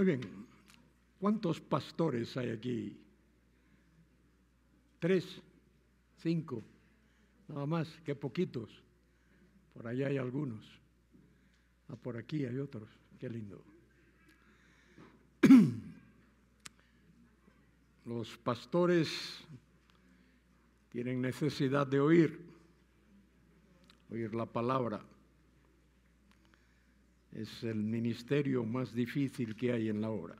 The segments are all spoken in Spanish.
Muy bien, ¿cuántos pastores hay aquí? Tres, cinco, nada más, qué poquitos. Por allá hay algunos. Ah, por aquí hay otros, qué lindo. Los pastores tienen necesidad de oír, oír la palabra es el ministerio más difícil que hay en la obra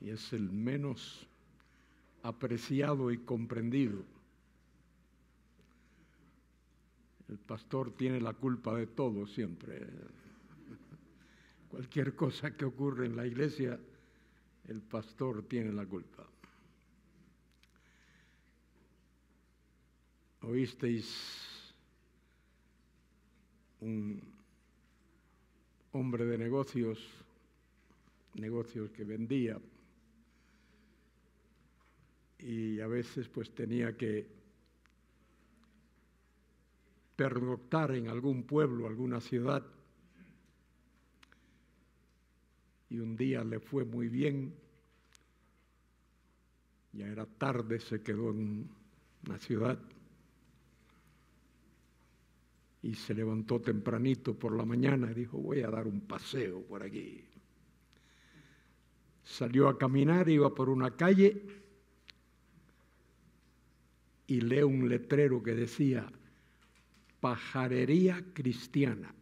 Y es el menos apreciado y comprendido. El pastor tiene la culpa de todo siempre. Cualquier cosa que ocurre en la iglesia, el pastor tiene la culpa. Oísteis un hombre de negocios, negocios que vendía, y a veces pues tenía que pernoctar en algún pueblo, alguna ciudad, y un día le fue muy bien, ya era tarde, se quedó en una ciudad y se levantó tempranito por la mañana y dijo, voy a dar un paseo por aquí. Salió a caminar, iba por una calle y lee un letrero que decía, pajarería cristiana.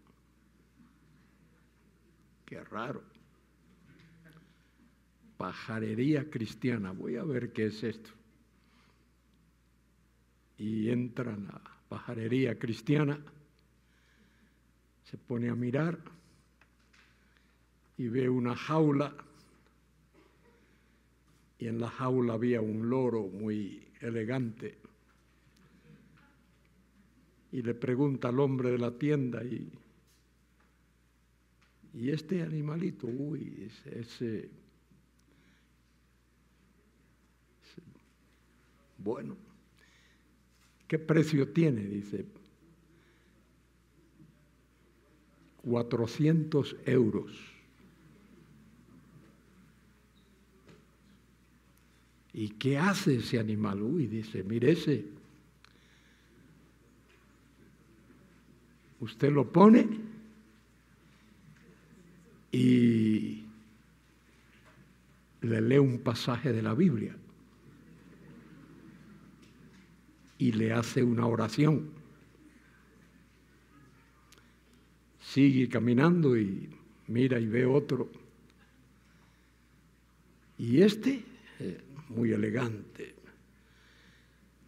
Qué raro. Pajarería cristiana. Voy a ver qué es esto. Y en la pajarería cristiana se pone a mirar y ve una jaula y en la jaula había un loro muy elegante. Y le pregunta al hombre de la tienda, y, y este animalito, uy, ese, bueno, ¿qué precio tiene? Dice, 400 euros. ¿Y qué hace ese animal? Uy, dice, mire ese. Usted lo pone y le lee un pasaje de la Biblia y le hace una oración. sigue caminando y mira y ve otro. Y este, eh, muy elegante,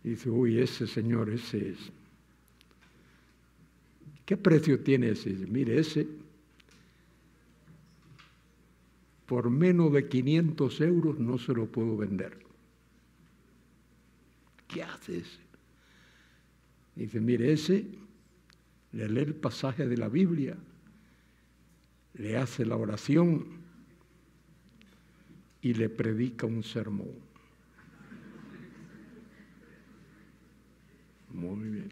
dice, uy, ese señor, ese es. ¿Qué precio tiene ese? mire, ese, por menos de 500 euros no se lo puedo vender. ¿Qué ese? Dice, mire, ese le lee el pasaje de la Biblia, le hace la oración y le predica un sermón. Muy bien.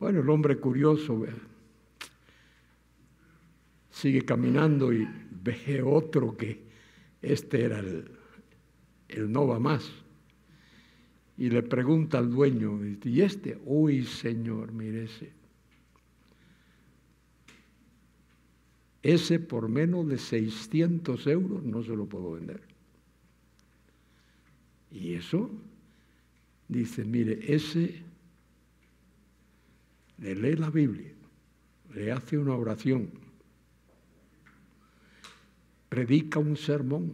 Bueno, el hombre curioso sigue caminando y ve otro que este era el, el no va más y le pregunta al dueño, ¿y este? Uy, señor, mire ese. Ese por menos de 600 euros no se lo puedo vender. ¿Y eso? Dice, mire, ese le lee la Biblia, le hace una oración, predica un sermón,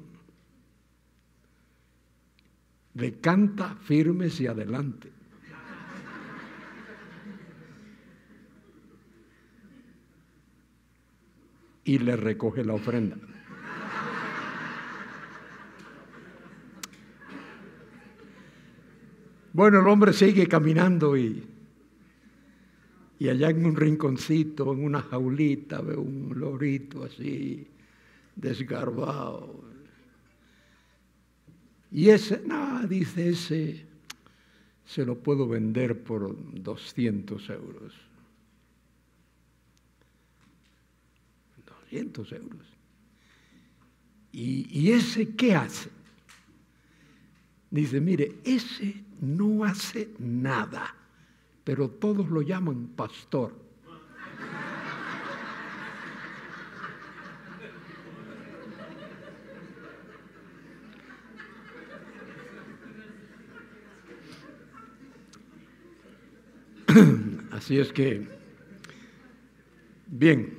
canta, firmes y adelante. Y le recoge la ofrenda. Bueno, el hombre sigue caminando y, y allá en un rinconcito, en una jaulita, ve un lorito así, desgarbado. Y ese, no, dice ese, se lo puedo vender por 200 euros. 200 euros. ¿Y, y ese qué hace? Dice, mire, ese no hace nada, pero todos lo llaman pastor. Así es que, bien,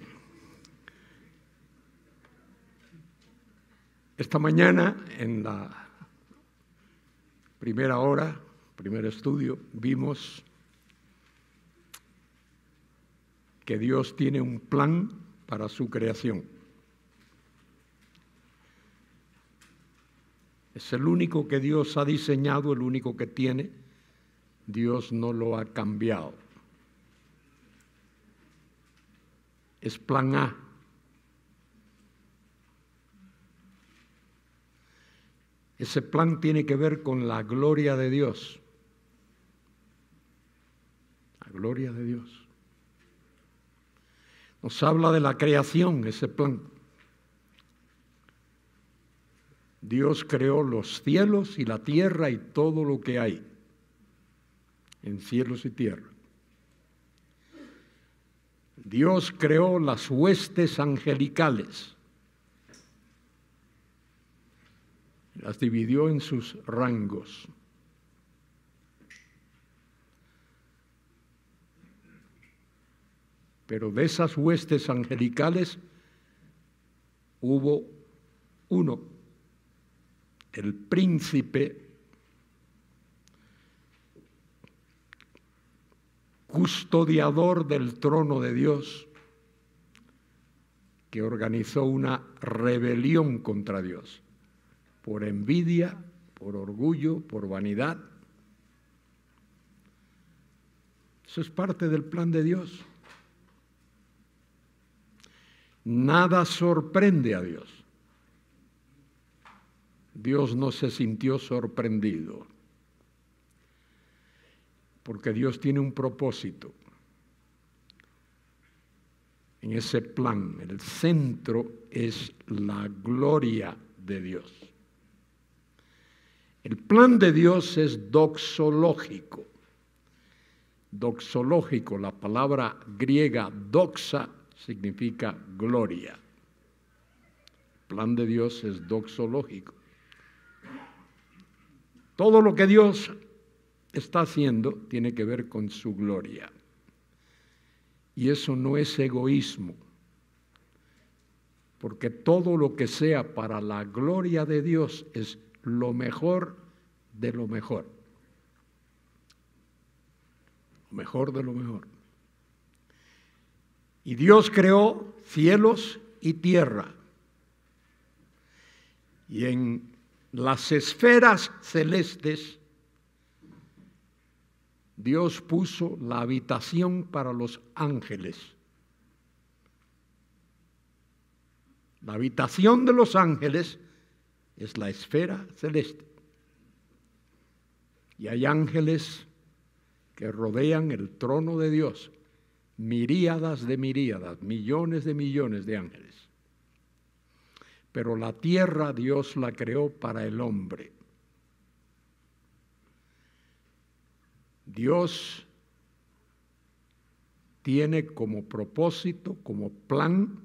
esta mañana en la primera hora, primer estudio, vimos que Dios tiene un plan para su creación. Es el único que Dios ha diseñado, el único que tiene. Dios no lo ha cambiado. es plan A. Ese plan tiene que ver con la gloria de Dios. La gloria de Dios. Nos habla de la creación, ese plan. Dios creó los cielos y la tierra y todo lo que hay en cielos y tierra. Dios creó las huestes angelicales, las dividió en sus rangos. Pero de esas huestes angelicales hubo uno, el príncipe custodiador del trono de Dios, que organizó una rebelión contra Dios por envidia, por orgullo, por vanidad. Eso es parte del plan de Dios. Nada sorprende a Dios. Dios no se sintió sorprendido porque Dios tiene un propósito. En ese plan, el centro es la gloria de Dios. El plan de Dios es doxológico. Doxológico, la palabra griega doxa significa gloria. El plan de Dios es doxológico. Todo lo que Dios está haciendo tiene que ver con su gloria. Y eso no es egoísmo, porque todo lo que sea para la gloria de Dios es lo mejor de lo mejor. Lo mejor de lo mejor. Y Dios creó cielos y tierra. Y en las esferas celestes, Dios puso la habitación para los ángeles. La habitación de los ángeles es la esfera celeste. Y hay ángeles que rodean el trono de Dios, miríadas de miríadas, millones de millones de ángeles. Pero la tierra Dios la creó para el hombre. Dios tiene como propósito, como plan,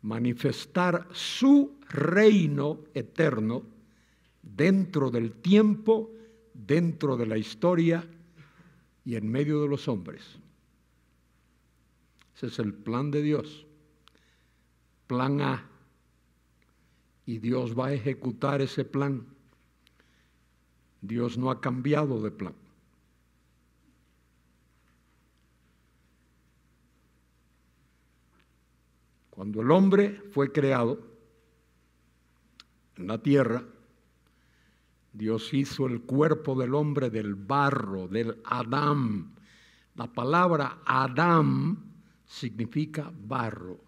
manifestar su reino eterno dentro del tiempo, dentro de la historia y en medio de los hombres. Ese es el plan de Dios. Plan A. Y Dios va a ejecutar ese plan. Dios no ha cambiado de plan. Cuando el hombre fue creado en la tierra, Dios hizo el cuerpo del hombre del barro, del Adán. La palabra Adán significa barro.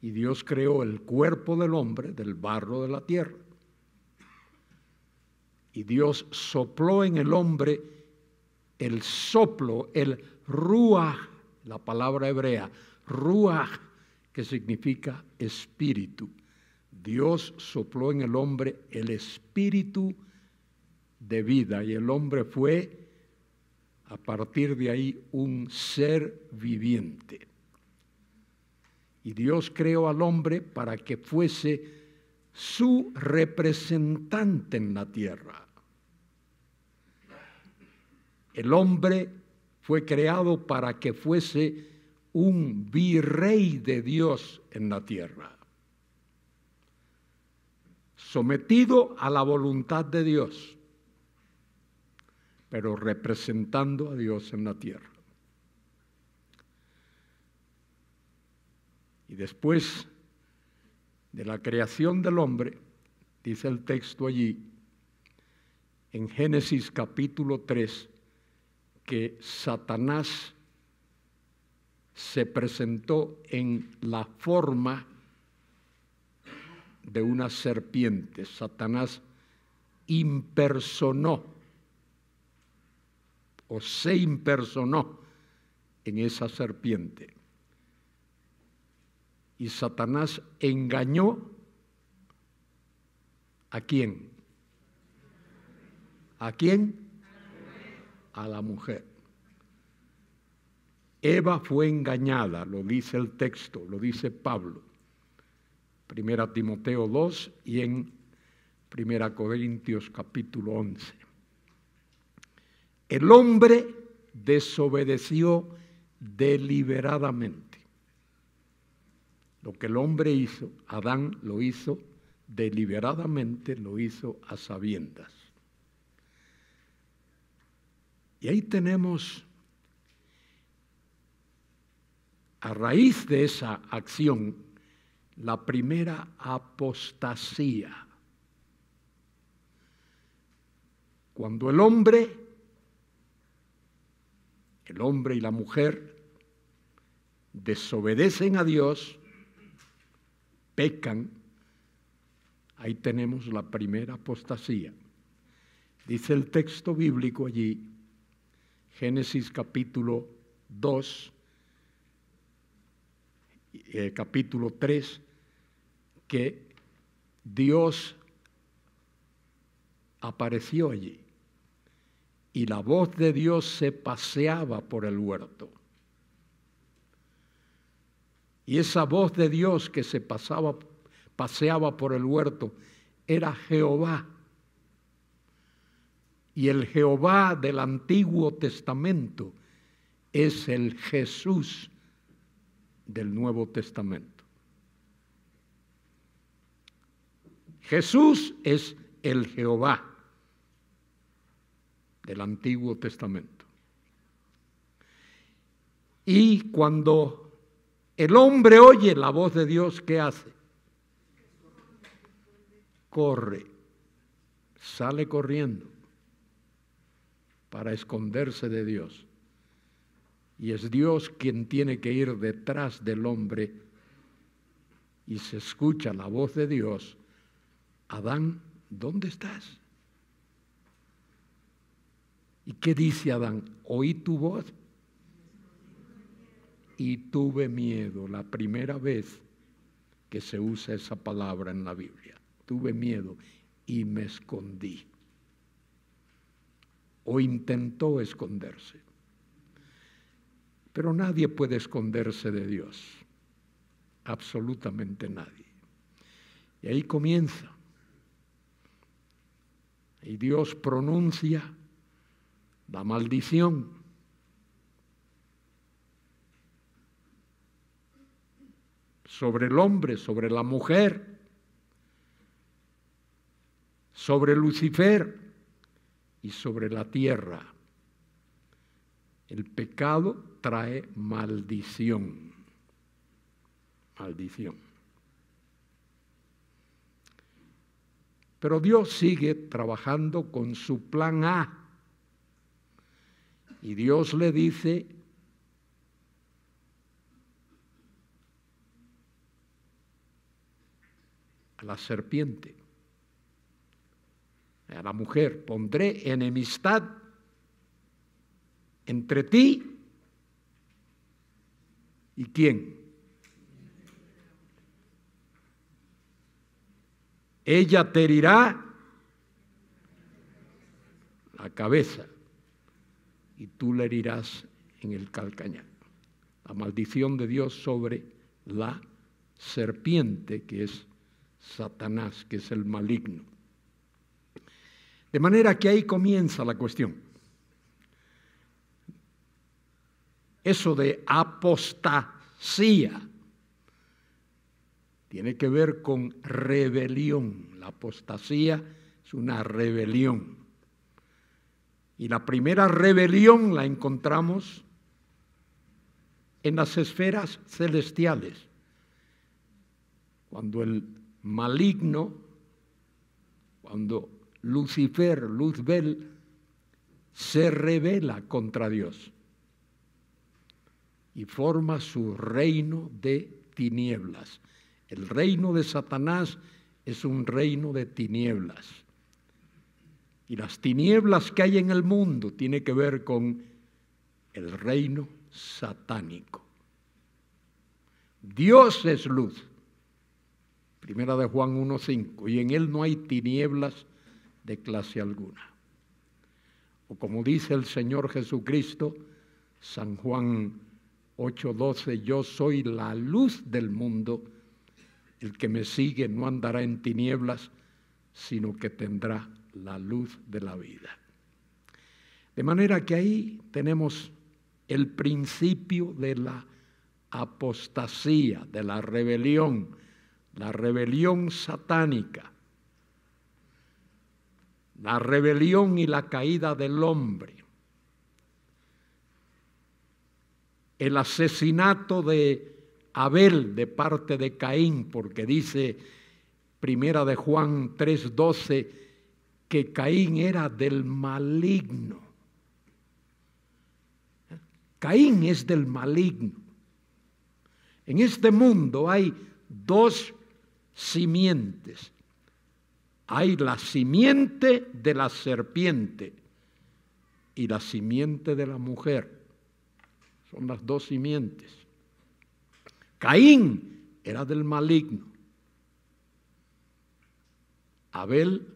Y Dios creó el cuerpo del hombre del barro de la tierra. Y Dios sopló en el hombre el soplo, el ruach, la palabra hebrea, ruach, que significa espíritu. Dios sopló en el hombre el espíritu de vida y el hombre fue a partir de ahí un ser viviente. Y Dios creó al hombre para que fuese su representante en la tierra. El hombre fue creado para que fuese un virrey de Dios en la tierra, sometido a la voluntad de Dios, pero representando a Dios en la tierra. Y después de la creación del hombre, dice el texto allí, en Génesis capítulo 3, que Satanás se presentó en la forma de una serpiente. Satanás impersonó o se impersonó en esa serpiente. Y Satanás engañó a quién? ¿A quién? A la mujer. Eva fue engañada, lo dice el texto, lo dice Pablo. Primera Timoteo 2 y en Primera Corintios capítulo 11. El hombre desobedeció deliberadamente. Lo que el hombre hizo, Adán lo hizo deliberadamente, lo hizo a sabiendas. Y ahí tenemos a raíz de esa acción, la primera apostasía. Cuando el hombre, el hombre y la mujer, desobedecen a Dios, pecan, ahí tenemos la primera apostasía. Dice el texto bíblico allí, Génesis capítulo 2, eh, capítulo 3, que Dios apareció allí y la voz de Dios se paseaba por el huerto. Y esa voz de Dios que se pasaba, paseaba por el huerto era Jehová. Y el Jehová del Antiguo Testamento es el Jesús del Nuevo Testamento. Jesús es el Jehová del Antiguo Testamento. Y cuando el hombre oye la voz de Dios, ¿qué hace? Corre, sale corriendo para esconderse de Dios. Y es Dios quien tiene que ir detrás del hombre. Y se escucha la voz de Dios. Adán, ¿dónde estás? ¿Y qué dice Adán? Oí tu voz y tuve miedo. La primera vez que se usa esa palabra en la Biblia. Tuve miedo y me escondí. O intentó esconderse. Pero nadie puede esconderse de Dios, absolutamente nadie. Y ahí comienza. Y Dios pronuncia la maldición. sobre el hombre, sobre la mujer, sobre Lucifer y sobre la tierra. El pecado trae maldición. Maldición. Pero Dios sigue trabajando con su plan A. Y Dios le dice, a la serpiente, a la mujer, pondré enemistad entre ti ¿Y quién? Ella te herirá la cabeza y tú la herirás en el calcañar. La maldición de Dios sobre la serpiente que es Satanás, que es el maligno. De manera que ahí comienza la cuestión. eso de apostasía tiene que ver con rebelión. La apostasía es una rebelión. Y la primera rebelión la encontramos en las esferas celestiales, cuando el maligno, cuando Lucifer, Luzbel, se revela contra Dios y forma su reino de tinieblas. El reino de Satanás es un reino de tinieblas. Y las tinieblas que hay en el mundo tiene que ver con el reino satánico. Dios es luz. Primera de Juan 1.5. Y en él no hay tinieblas de clase alguna. O como dice el Señor Jesucristo, San Juan 8:12, yo soy la luz del mundo, el que me sigue no andará en tinieblas, sino que tendrá la luz de la vida. De manera que ahí tenemos el principio de la apostasía, de la rebelión, la rebelión satánica, la rebelión y la caída del hombre. el asesinato de Abel de parte de Caín, porque dice Primera de Juan 3:12 que Caín era del maligno. Caín es del maligno. En este mundo hay dos simientes. Hay la simiente de la serpiente y la simiente de la mujer. Son las dos simientes. Caín era del maligno. Abel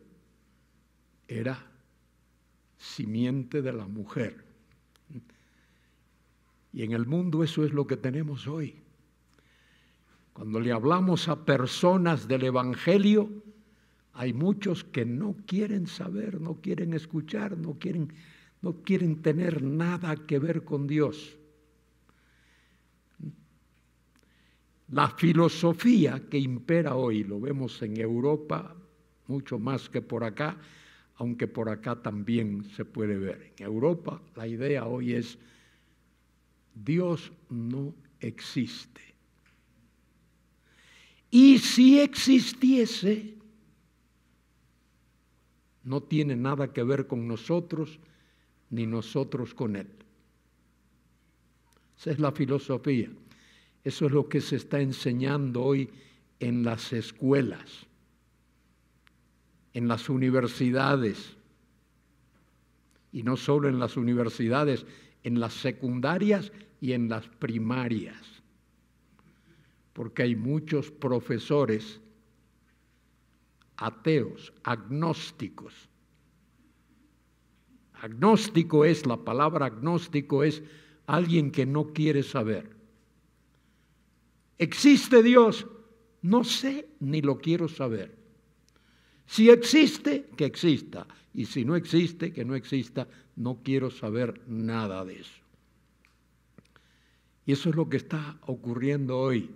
era simiente de la mujer. Y en el mundo eso es lo que tenemos hoy. Cuando le hablamos a personas del Evangelio, hay muchos que no quieren saber, no quieren escuchar, no quieren, no quieren tener nada que ver con Dios. La filosofía que impera hoy, lo vemos en Europa mucho más que por acá, aunque por acá también se puede ver. En Europa la idea hoy es, Dios no existe. Y si existiese, no tiene nada que ver con nosotros, ni nosotros con Él. Esa es la filosofía. Eso es lo que se está enseñando hoy en las escuelas, en las universidades, y no solo en las universidades, en las secundarias y en las primarias, porque hay muchos profesores ateos, agnósticos. Agnóstico es, la palabra agnóstico es alguien que no quiere saber ¿Existe Dios? No sé ni lo quiero saber. Si existe, que exista. Y si no existe, que no exista. No quiero saber nada de eso. Y eso es lo que está ocurriendo hoy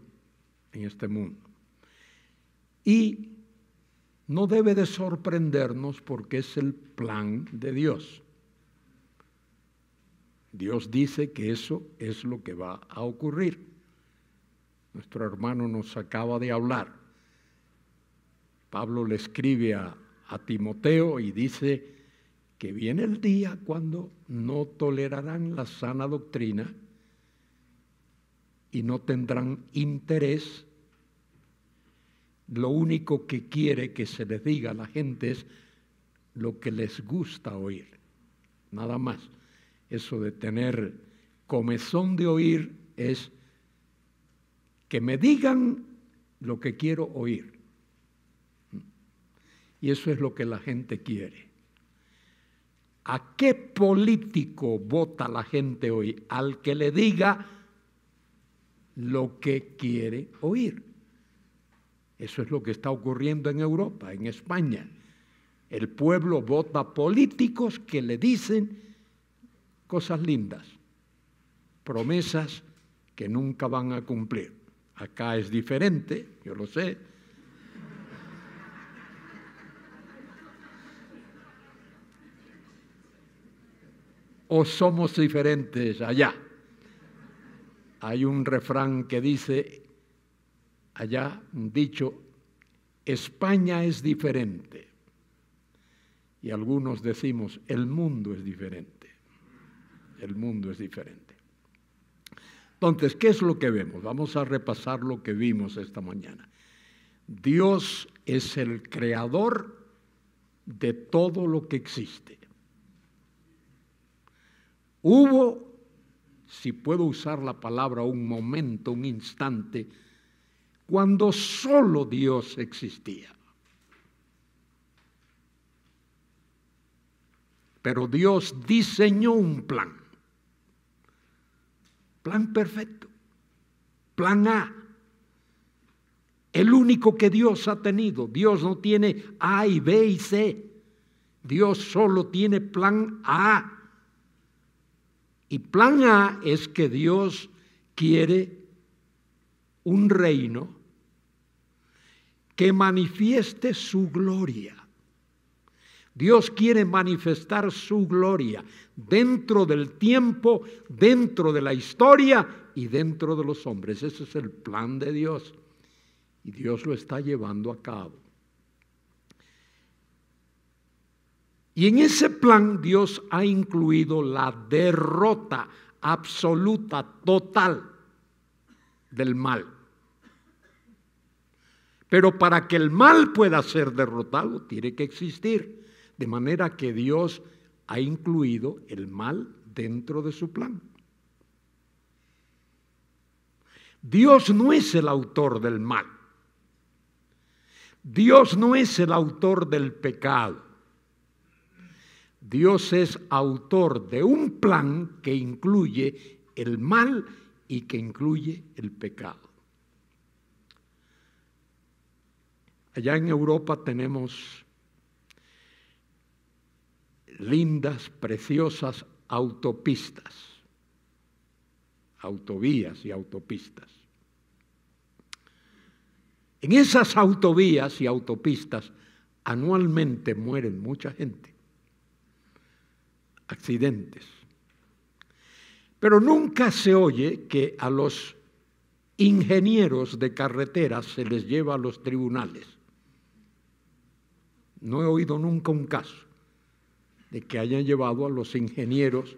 en este mundo. Y no debe de sorprendernos porque es el plan de Dios. Dios dice que eso es lo que va a ocurrir. Nuestro hermano nos acaba de hablar. Pablo le escribe a, Timoteo y dice que viene el día cuando no tolerarán la sana doctrina y no tendrán interés. Lo único que quiere que se les diga a la gente es lo que les gusta oír, nada más. Eso de tener comezón de oír es que me digan lo que quiero oír. Y eso es lo que la gente quiere. ¿A qué político vota la gente hoy? Al que le diga lo que quiere oír. Eso es lo que está ocurriendo en Europa, en España. El pueblo vota políticos que le dicen cosas lindas, promesas que nunca van a cumplir. Acá es diferente, yo lo sé. O somos diferentes allá. Hay un refrán que dice, allá dicho, España es diferente. Y algunos decimos, el mundo es diferente. El mundo es diferente. Entonces, ¿qué es lo que vemos? Vamos a repasar lo que vimos esta mañana. Dios es el creador de todo lo que existe. Hubo, si puedo usar la palabra, un momento, un instante, cuando solo Dios existía. Pero Dios diseñó un plan Plan perfecto. Plan A. El único que Dios ha tenido. Dios no tiene A y B y C. Dios solo tiene plan A. Y plan A es que Dios quiere un reino que manifieste su gloria Dios quiere manifestar su gloria dentro del tiempo, dentro de la historia y dentro de los hombres. Ese es el plan de Dios. Y Dios lo está llevando a cabo. Y en ese plan Dios ha incluido la derrota absoluta, total del mal. Pero para que el mal pueda ser derrotado, tiene que existir de manera que Dios ha incluido el mal dentro de su plan. Dios no es el autor del mal. Dios no es el autor del pecado. Dios es autor de un plan que incluye el mal y que incluye el pecado. Allá en Europa tenemos lindas, preciosas autopistas, autovías y autopistas. En esas autovías y autopistas anualmente mueren mucha gente, accidentes. Pero nunca se oye que a los ingenieros de carreteras se les lleva a los tribunales. No he oído nunca un caso de que hayan llevado a los ingenieros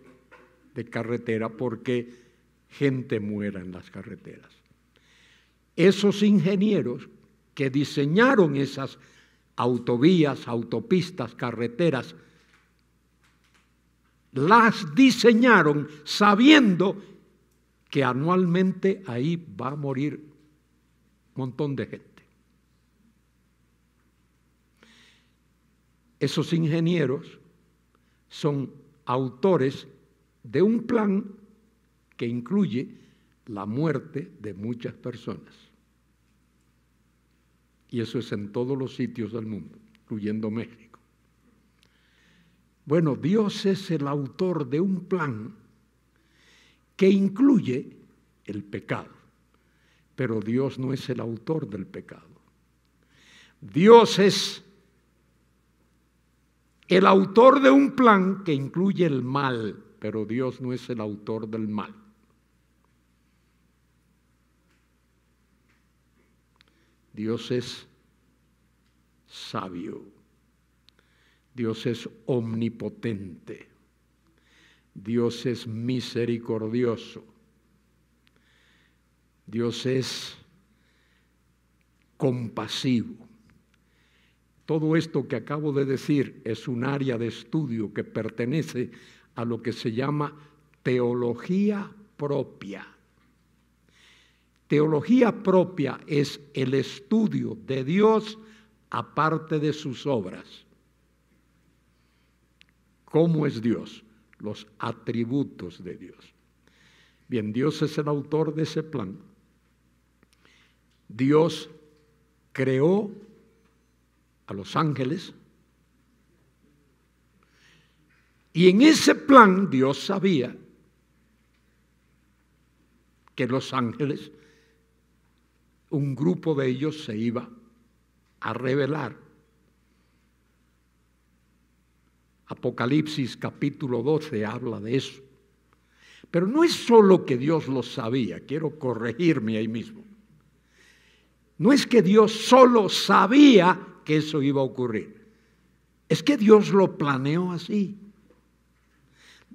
de carretera porque gente muera en las carreteras. Esos ingenieros que diseñaron esas autovías, autopistas, carreteras, las diseñaron sabiendo que anualmente ahí va a morir un montón de gente. Esos ingenieros son autores de un plan que incluye la muerte de muchas personas. Y eso es en todos los sitios del mundo, incluyendo México. Bueno, Dios es el autor de un plan que incluye el pecado, pero Dios no es el autor del pecado. Dios es el autor de un plan que incluye el mal, pero Dios no es el autor del mal. Dios es sabio. Dios es omnipotente. Dios es misericordioso. Dios es compasivo. Todo esto que acabo de decir es un área de estudio que pertenece a lo que se llama teología propia. Teología propia es el estudio de Dios aparte de sus obras. ¿Cómo es Dios? Los atributos de Dios. Bien, Dios es el autor de ese plan. Dios creó a los ángeles. Y en ese plan Dios sabía que los ángeles, un grupo de ellos se iba a revelar. Apocalipsis capítulo 12 habla de eso. Pero no es solo que Dios lo sabía, quiero corregirme ahí mismo. No es que Dios solo sabía que eso iba a ocurrir. Es que Dios lo planeó así.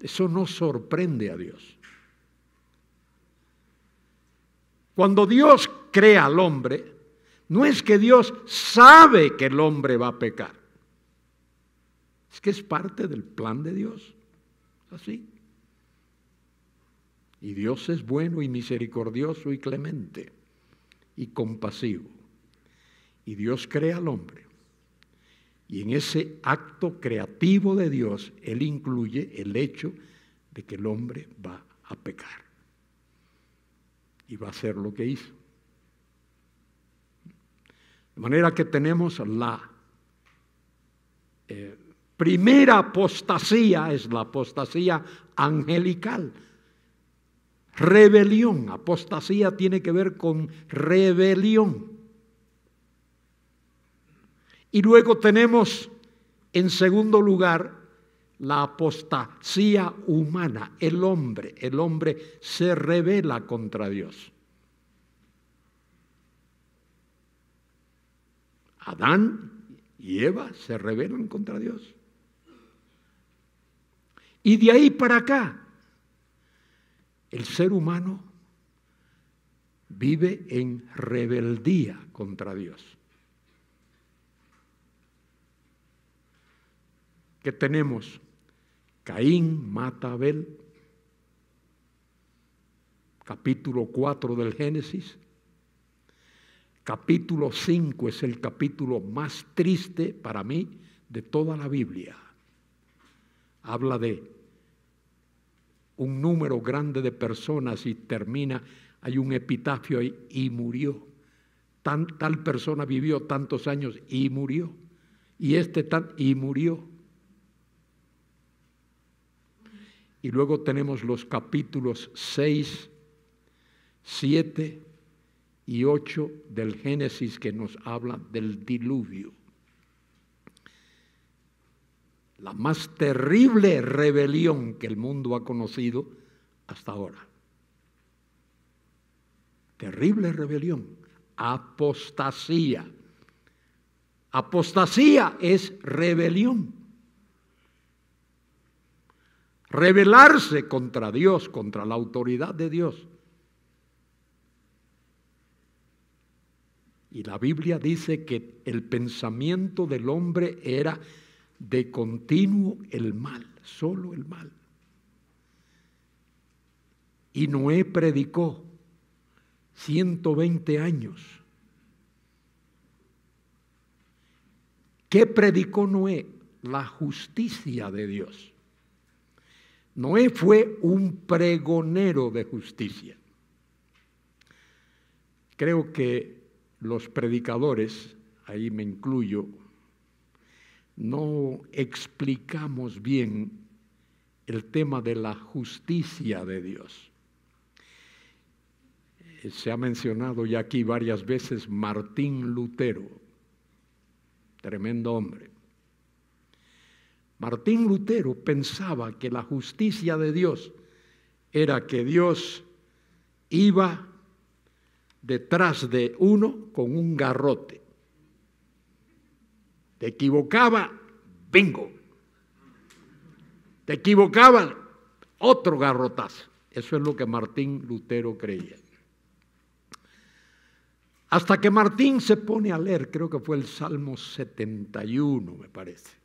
Eso no sorprende a Dios. Cuando Dios crea al hombre, no es que Dios sabe que el hombre va a pecar. Es que es parte del plan de Dios. Así. Y Dios es bueno y misericordioso y clemente y compasivo. Y Dios crea al hombre y en ese acto creativo de Dios, Él incluye el hecho de que el hombre va a pecar. Y va a hacer lo que hizo. De manera que tenemos la eh, primera apostasía, es la apostasía angelical. Rebelión, apostasía tiene que ver con rebelión. Y luego tenemos, en segundo lugar, la apostasía humana, el hombre, el hombre se revela contra Dios. Adán y Eva se rebelan contra Dios. Y de ahí para acá, el ser humano vive en rebeldía contra Dios. que tenemos. Caín mata a Abel, capítulo 4 del Génesis. Capítulo 5 es el capítulo más triste para mí de toda la Biblia. Habla de un número grande de personas y termina, hay un epitafio ahí, y murió. tal persona vivió tantos años y murió. Y este tan, y murió. Y luego tenemos los capítulos 6, 7 y 8 del Génesis que nos habla del diluvio. La más terrible rebelión que el mundo ha conocido hasta ahora. Terrible rebelión. Apostasía. Apostasía es rebelión rebelarse contra Dios, contra la autoridad de Dios. Y la Biblia dice que el pensamiento del hombre era de continuo el mal, solo el mal. Y Noé predicó 120 años. ¿Qué predicó Noé? La justicia de Dios. Noé fue un pregonero de justicia. Creo que los predicadores, ahí me incluyo, no explicamos bien el tema de la justicia de Dios. Se ha mencionado ya aquí varias veces Martín Lutero, tremendo hombre. Martín Lutero pensaba que la justicia de Dios era que Dios iba detrás de uno con un garrote. Te equivocaba, bingo. Te equivocaban, otro garrotazo. Eso es lo que Martín Lutero creía. Hasta que Martín se pone a leer, creo que fue el Salmo 71, me parece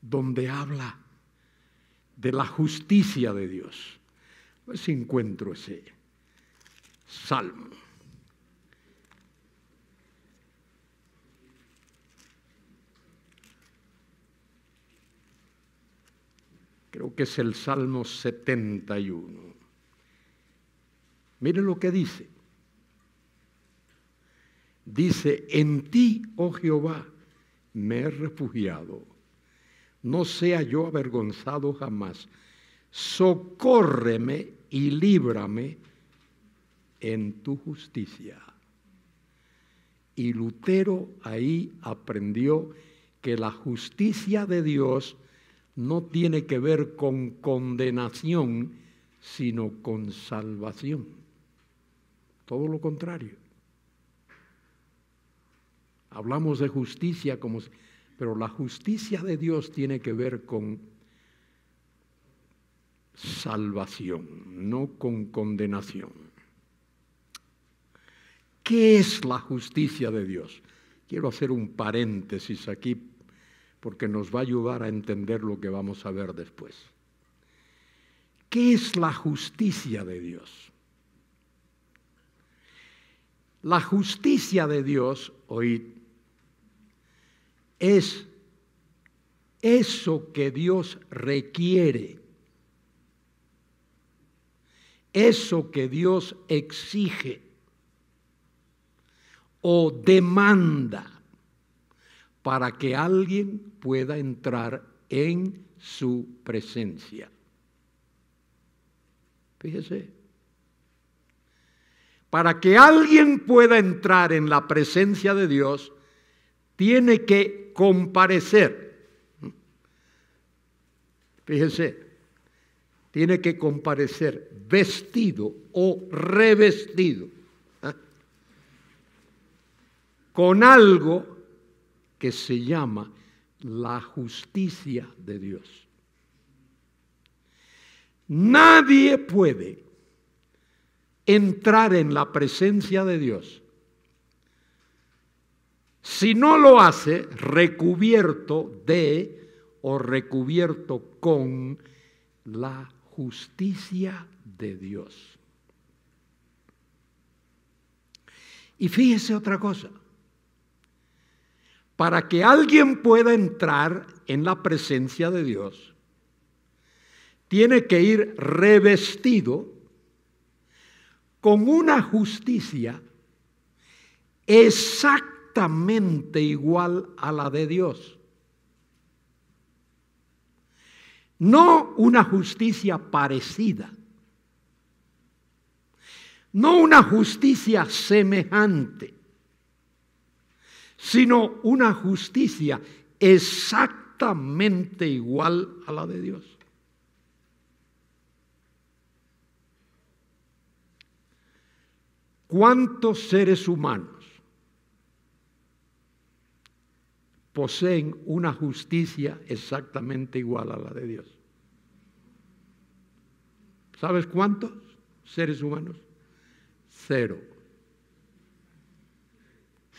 donde habla de la justicia de Dios. si pues encuentro ese salmo. Creo que es el Salmo 71. Mire lo que dice. Dice, en ti, oh Jehová, me he refugiado no sea yo avergonzado jamás. Socórreme y líbrame en tu justicia. Y Lutero ahí aprendió que la justicia de Dios no tiene que ver con condenación, sino con salvación. Todo lo contrario. Hablamos de justicia como si pero la justicia de Dios tiene que ver con salvación, no con condenación. ¿Qué es la justicia de Dios? Quiero hacer un paréntesis aquí porque nos va a ayudar a entender lo que vamos a ver después. ¿Qué es la justicia de Dios? La justicia de Dios, hoy es eso que Dios requiere, eso que Dios exige o demanda para que alguien pueda entrar en su presencia. Fíjese, para que alguien pueda entrar en la presencia de Dios, tiene que comparecer. Fíjense, tiene que comparecer vestido o revestido ¿ah? con algo que se llama la justicia de Dios. Nadie puede entrar en la presencia de Dios si no lo hace, recubierto de o recubierto con la justicia de Dios. Y fíjese otra cosa. Para que alguien pueda entrar en la presencia de Dios, tiene que ir revestido con una justicia exacta exactamente igual a la de Dios. No una justicia parecida. No una justicia semejante, sino una justicia exactamente igual a la de Dios. ¿Cuántos seres humanos poseen una justicia exactamente igual a la de Dios. ¿Sabes cuántos seres humanos? Cero.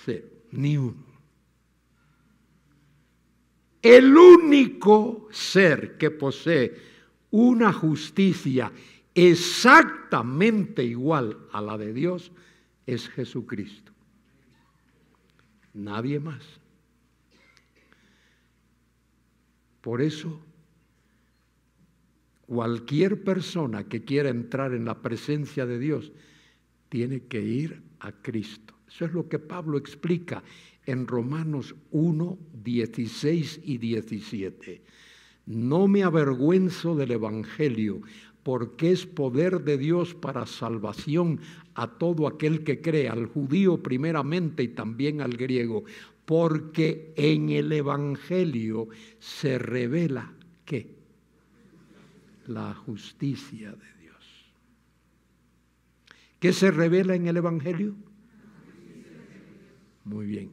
Cero, ni uno. El único ser que posee una justicia exactamente igual a la de Dios es Jesucristo. Nadie más. Por eso, cualquier persona que quiera entrar en la presencia de Dios tiene que ir a Cristo. Eso es lo que Pablo explica en Romanos 1, 16 y 17. No me avergüenzo del Evangelio, porque es poder de Dios para salvación a todo aquel que cree, al judío primeramente y también al griego, porque en el Evangelio se revela qué? La justicia de Dios. ¿Qué se revela en el Evangelio? Muy bien.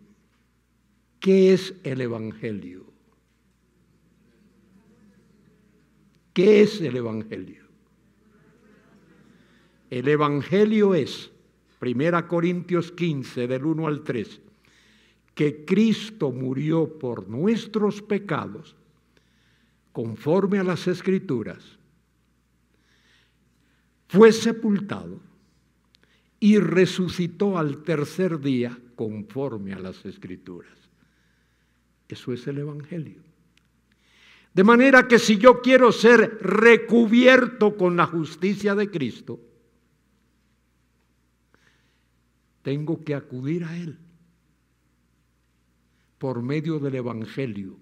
¿Qué es el Evangelio? ¿Qué es el Evangelio? El Evangelio es, Primera Corintios 15, del 1 al 3, que Cristo murió por nuestros pecados, conforme a las escrituras, fue sepultado y resucitó al tercer día, conforme a las escrituras. Eso es el Evangelio. De manera que si yo quiero ser recubierto con la justicia de Cristo, tengo que acudir a Él por medio del Evangelio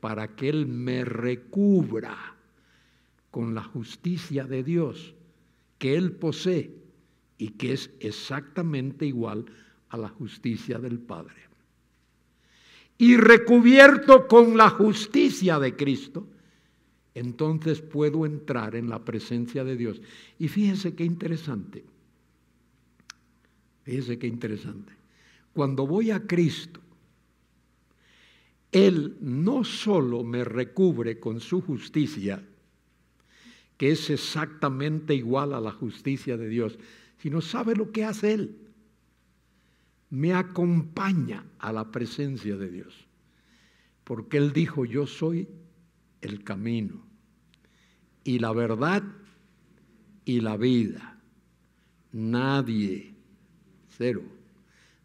para que Él me recubra con la justicia de Dios que Él posee y que es exactamente igual a la justicia del Padre. Y recubierto con la justicia de Cristo, entonces puedo entrar en la presencia de Dios. Y fíjese qué interesante, fíjese qué interesante. Cuando voy a Cristo él no solo me recubre con su justicia, que es exactamente igual a la justicia de Dios, sino sabe lo que hace Él. Me acompaña a la presencia de Dios. Porque Él dijo, yo soy el camino y la verdad y la vida. Nadie, cero,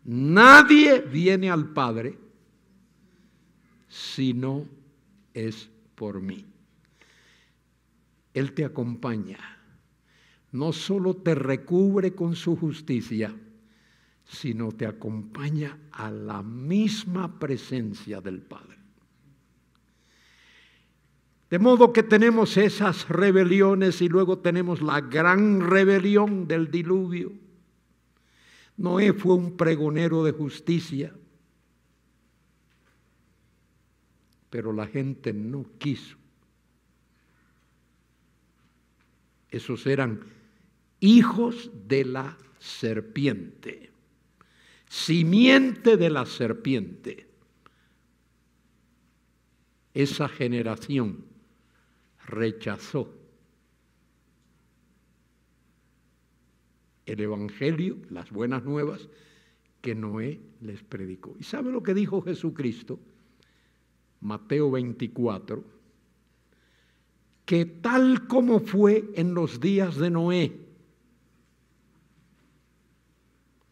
nadie viene al Padre sino es por mí. Él te acompaña, no solo te recubre con su justicia, sino te acompaña a la misma presencia del Padre. De modo que tenemos esas rebeliones y luego tenemos la gran rebelión del diluvio. Noé fue un pregonero de justicia. pero la gente no quiso. Esos eran hijos de la serpiente, simiente de la serpiente. Esa generación rechazó el Evangelio, las buenas nuevas que Noé les predicó. ¿Y sabe lo que dijo Jesucristo? Mateo 24, que tal como fue en los días de Noé,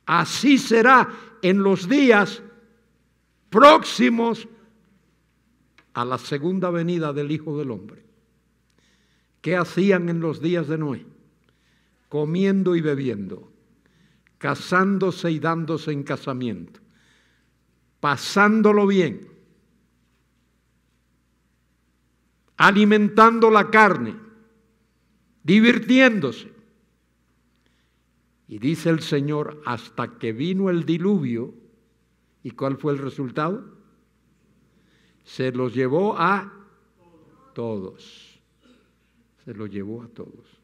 así será en los días próximos a la segunda venida del Hijo del Hombre. ¿Qué hacían en los días de Noé? Comiendo y bebiendo, casándose y dándose en casamiento, pasándolo bien, alimentando la carne, divirtiéndose. Y dice el Señor, hasta que vino el diluvio, ¿y cuál fue el resultado? Se los llevó a todos. Se los llevó a todos.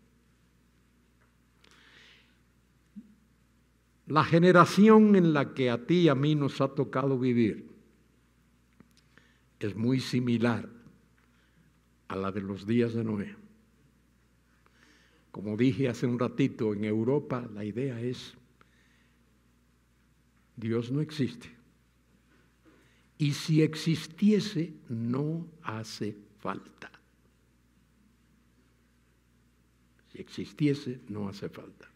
La generación en la que a ti y a mí nos ha tocado vivir es muy similar a la de los días de Noé. Como dije hace un ratito, en Europa la idea es, Dios no existe. Y si existiese, no hace falta. Si existiese, no hace falta.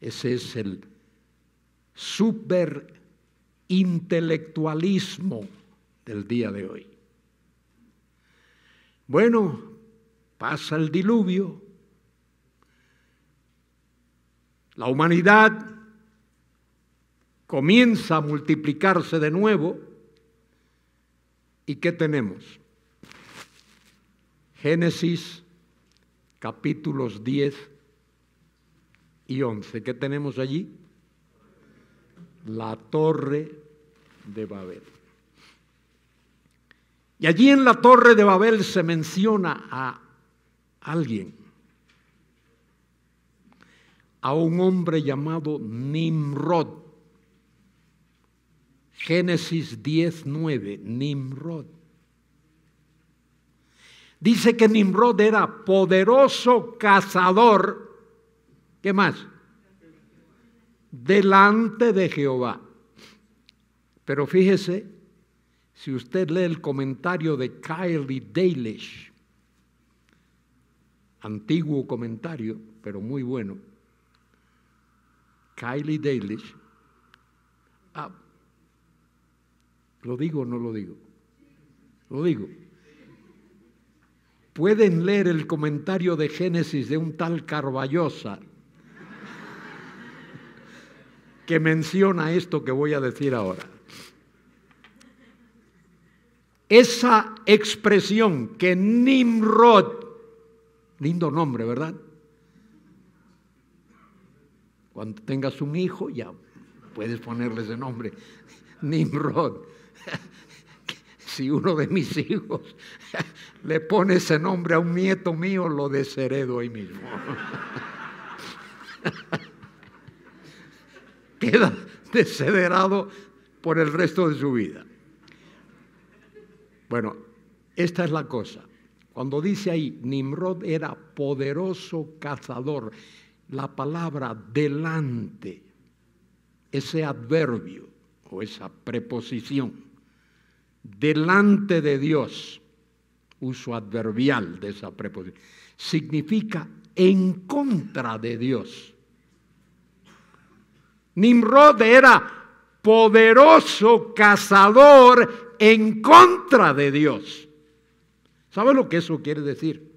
Ese es el superintelectualismo del día de hoy. Bueno, pasa el diluvio. La humanidad comienza a multiplicarse de nuevo. ¿Y qué tenemos? Génesis capítulos 10 y 11. ¿Qué tenemos allí? La torre de Babel. Y allí en la torre de Babel se menciona a alguien, a un hombre llamado Nimrod. Génesis 10:9, Nimrod. Dice que Nimrod era poderoso cazador, ¿qué más? Delante de Jehová. Pero fíjese si usted lee el comentario de Kylie Dalish, antiguo comentario, pero muy bueno, Kylie Dalish, ah, ¿lo digo o no lo digo? Lo digo. Pueden leer el comentario de Génesis de un tal Carballosa que menciona esto que voy a decir ahora esa expresión que Nimrod, lindo nombre, ¿verdad? Cuando tengas un hijo ya puedes ponerle ese nombre, Nimrod. Si uno de mis hijos le pone ese nombre a un nieto mío, lo desheredo ahí mismo. Queda desheredado por el resto de su vida. Bueno, esta es la cosa. Cuando dice ahí, Nimrod era poderoso cazador, la palabra delante, ese adverbio o esa preposición, delante de Dios, uso adverbial de esa preposición, significa en contra de Dios. Nimrod era poderoso cazador en contra de Dios. ¿Sabe lo que eso quiere decir?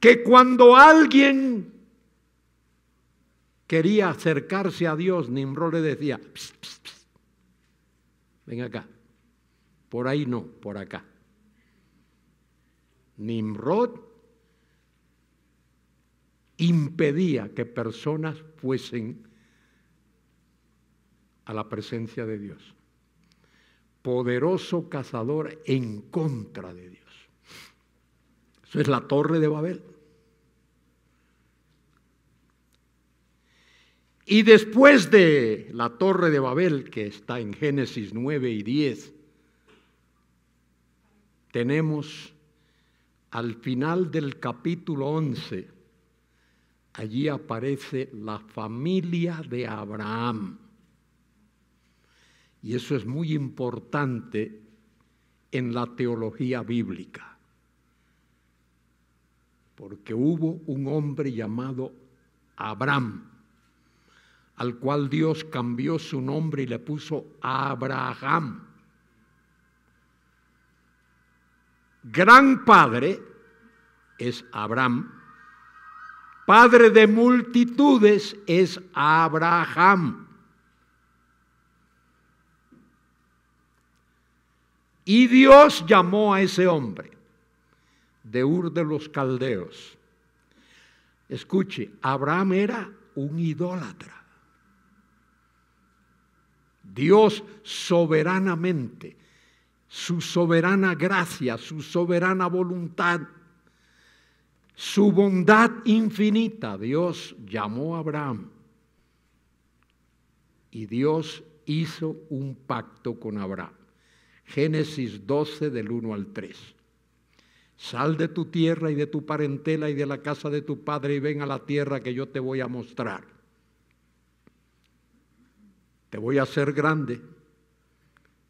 Que cuando alguien quería acercarse a Dios, Nimrod le decía, ven acá, por ahí no, por acá. Nimrod impedía que personas fuesen a la presencia de Dios. Poderoso cazador en contra de Dios. Eso es la torre de Babel. Y después de la torre de Babel, que está en Génesis 9 y 10, tenemos al final del capítulo 11, allí aparece la familia de Abraham y eso es muy importante en la teología bíblica, porque hubo un hombre llamado Abraham, al cual Dios cambió su nombre y le puso Abraham. Gran padre es Abraham, padre de multitudes es Abraham. Y Dios llamó a ese hombre de Ur de los Caldeos. Escuche, Abraham era un idólatra. Dios soberanamente, su soberana gracia, su soberana voluntad, su bondad infinita, Dios llamó a Abraham. Y Dios hizo un pacto con Abraham. Génesis 12 del 1 al 3. Sal de tu tierra y de tu parentela y de la casa de tu padre y ven a la tierra que yo te voy a mostrar. Te voy a hacer grande,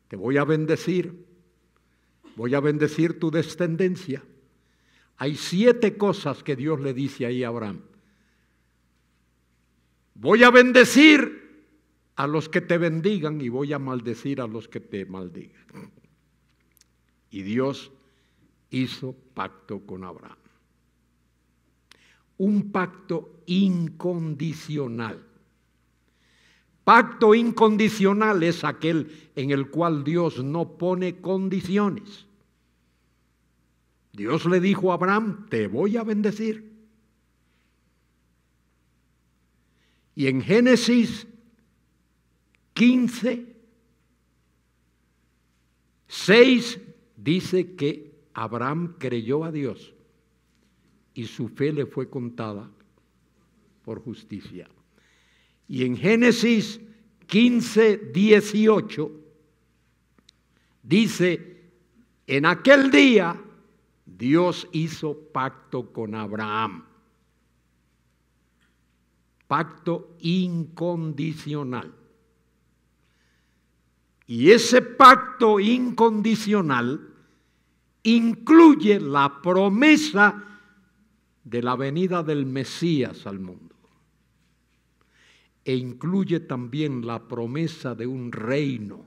te voy a bendecir, voy a bendecir tu descendencia. Hay siete cosas que Dios le dice ahí a Abraham. Voy a bendecir a los que te bendigan y voy a maldecir a los que te maldigan. Y Dios hizo pacto con Abraham. Un pacto incondicional. Pacto incondicional es aquel en el cual Dios no pone condiciones. Dios le dijo a Abraham, te voy a bendecir. Y en Génesis 15, 6 dice que Abraham creyó a Dios y su fe le fue contada por justicia. Y en Génesis 15, 18 dice, en aquel día Dios hizo pacto con Abraham. Pacto incondicional. Y ese pacto incondicional incluye la promesa de la venida del Mesías al mundo. E incluye también la promesa de un reino,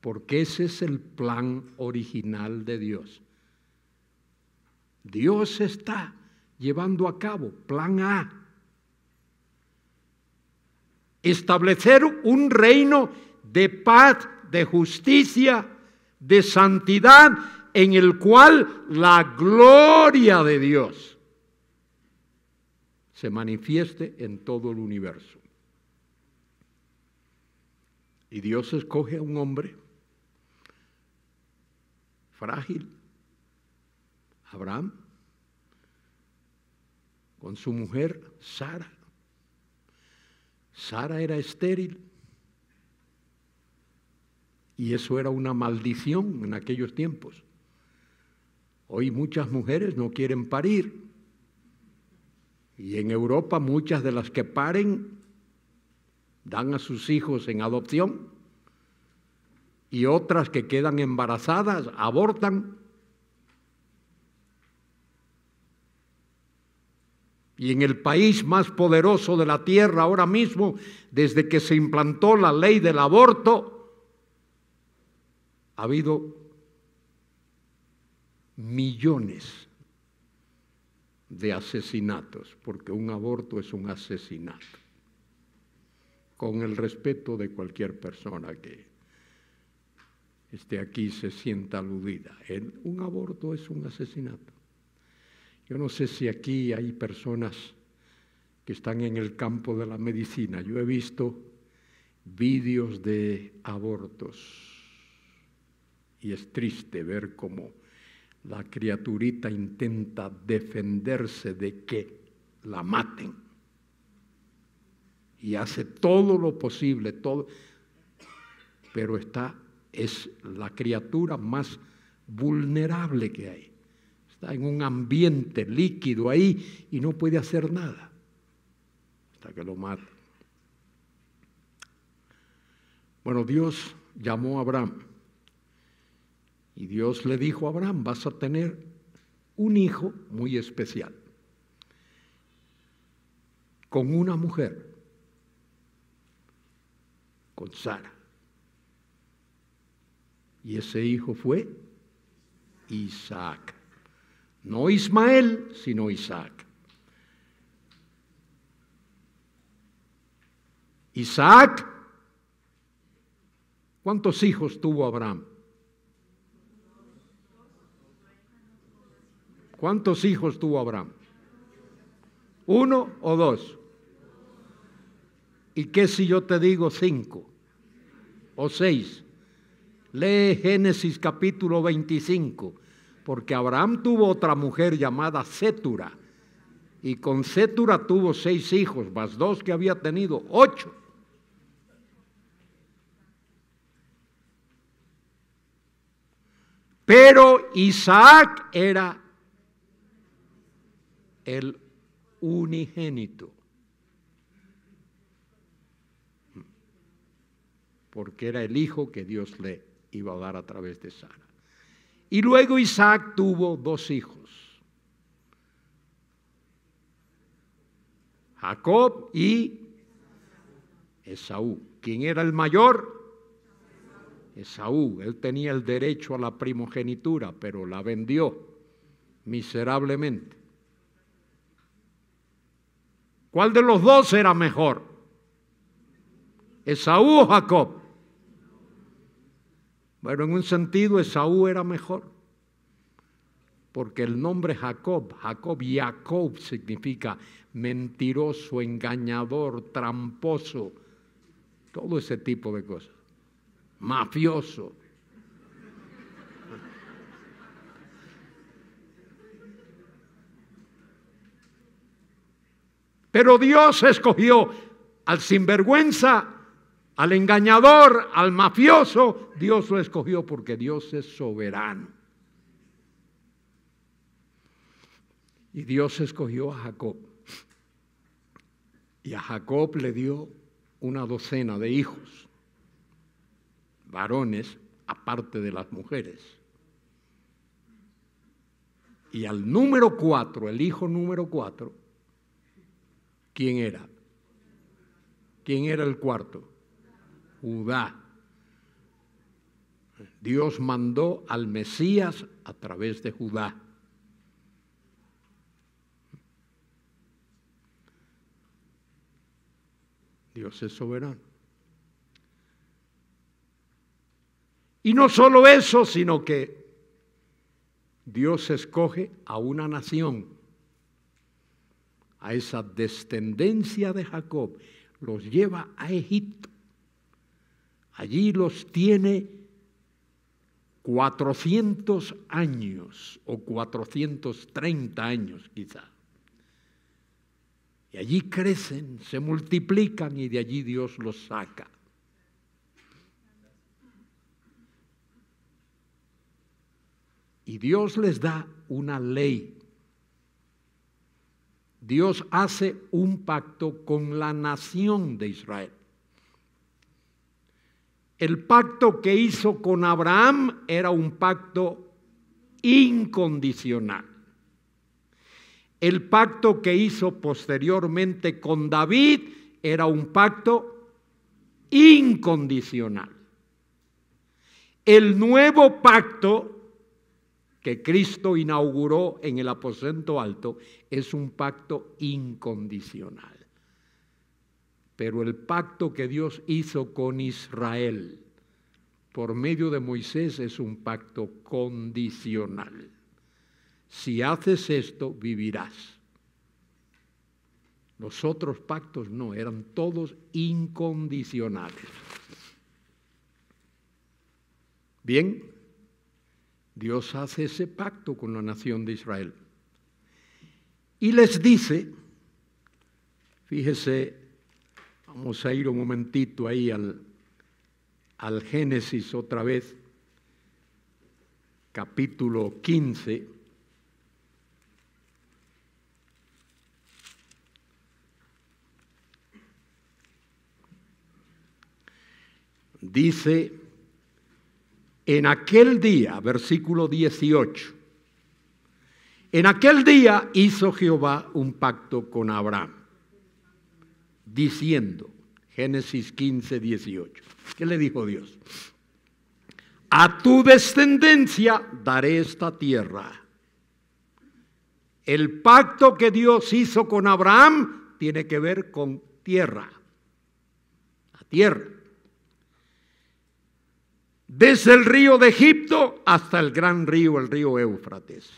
porque ese es el plan original de Dios. Dios está llevando a cabo plan A, establecer un reino de paz, de justicia, de santidad, en el cual la gloria de Dios se manifieste en todo el universo. Y Dios escoge a un hombre frágil, Abraham, con su mujer Sara. Sara era estéril y eso era una maldición en aquellos tiempos. Hoy muchas mujeres no quieren parir. Y en Europa muchas de las que paren dan a sus hijos en adopción. Y otras que quedan embarazadas abortan. Y en el país más poderoso de la tierra ahora mismo, desde que se implantó la ley del aborto, ha habido millones de asesinatos, porque un aborto es un asesinato, con el respeto de cualquier persona que esté aquí se sienta aludida. un aborto es un asesinato. Yo no sé si aquí hay personas que están en el campo de la medicina. Yo he visto vídeos de abortos y es triste ver cómo la criaturita intenta defenderse de que la maten. Y hace todo lo posible, todo. Pero está, es la criatura más vulnerable que hay. Está en un ambiente líquido ahí y no puede hacer nada hasta que lo maten. Bueno, Dios llamó a Abraham y Dios le dijo a Abraham, vas a tener un hijo muy especial, con una mujer, con Sara. Y ese hijo fue Isaac. No Ismael, sino Isaac. Isaac, ¿cuántos hijos tuvo Abraham? ¿Cuántos hijos tuvo Abraham? ¿Uno o dos? ¿Y qué si yo te digo cinco o seis? Lee Génesis capítulo 25, porque Abraham tuvo otra mujer llamada Setura, y con Setura tuvo seis hijos, más dos que había tenido, ocho. Pero Isaac era el unigénito. Porque era el hijo que Dios le iba a dar a través de Sara. Y luego Isaac tuvo dos hijos. Jacob y Esaú. ¿Quién era el mayor? Esaú. Él tenía el derecho a la primogenitura, pero la vendió miserablemente. ¿Cuál de los dos era mejor? Esaú o Jacob. Bueno, en un sentido Esaú era mejor, porque el nombre Jacob, Jacob, Jacob significa mentiroso, engañador, tramposo, todo ese tipo de cosas, mafioso. Pero Dios escogió al sinvergüenza, al engañador, al mafioso. Dios lo escogió porque Dios es soberano. Y Dios escogió a Jacob. Y a Jacob le dio una docena de hijos, varones, aparte de las mujeres. Y al número cuatro, el hijo número cuatro, ¿Quién era? ¿Quién era el cuarto? Judá. Dios mandó al Mesías a través de Judá. Dios es soberano. Y no solo eso, sino que Dios escoge a una nación a esa descendencia de Jacob, los lleva a Egipto. Allí los tiene 400 años o 430 años quizá. Y allí crecen, se multiplican y de allí Dios los saca. Y Dios les da una ley Dios hace un pacto con la nación de Israel. El pacto que hizo con Abraham era un pacto incondicional. El pacto que hizo posteriormente con David era un pacto incondicional. El nuevo pacto que Cristo inauguró en el aposento alto es un pacto incondicional. Pero el pacto que Dios hizo con Israel por medio de Moisés es un pacto condicional. Si haces esto, vivirás. Los otros pactos no, eran todos incondicionales. Bien, Dios hace ese pacto con la nación de Israel. Y les dice, fíjese, vamos a ir un momentito ahí al, al Génesis otra vez, capítulo 15. Dice en aquel día, versículo 18, en aquel día hizo Jehová un pacto con Abraham, diciendo, Génesis 15, 18, ¿qué le dijo Dios? A tu descendencia daré esta tierra. El pacto que Dios hizo con Abraham tiene que ver con tierra, la tierra desde el río de Egipto hasta el gran río, el río Éufrates.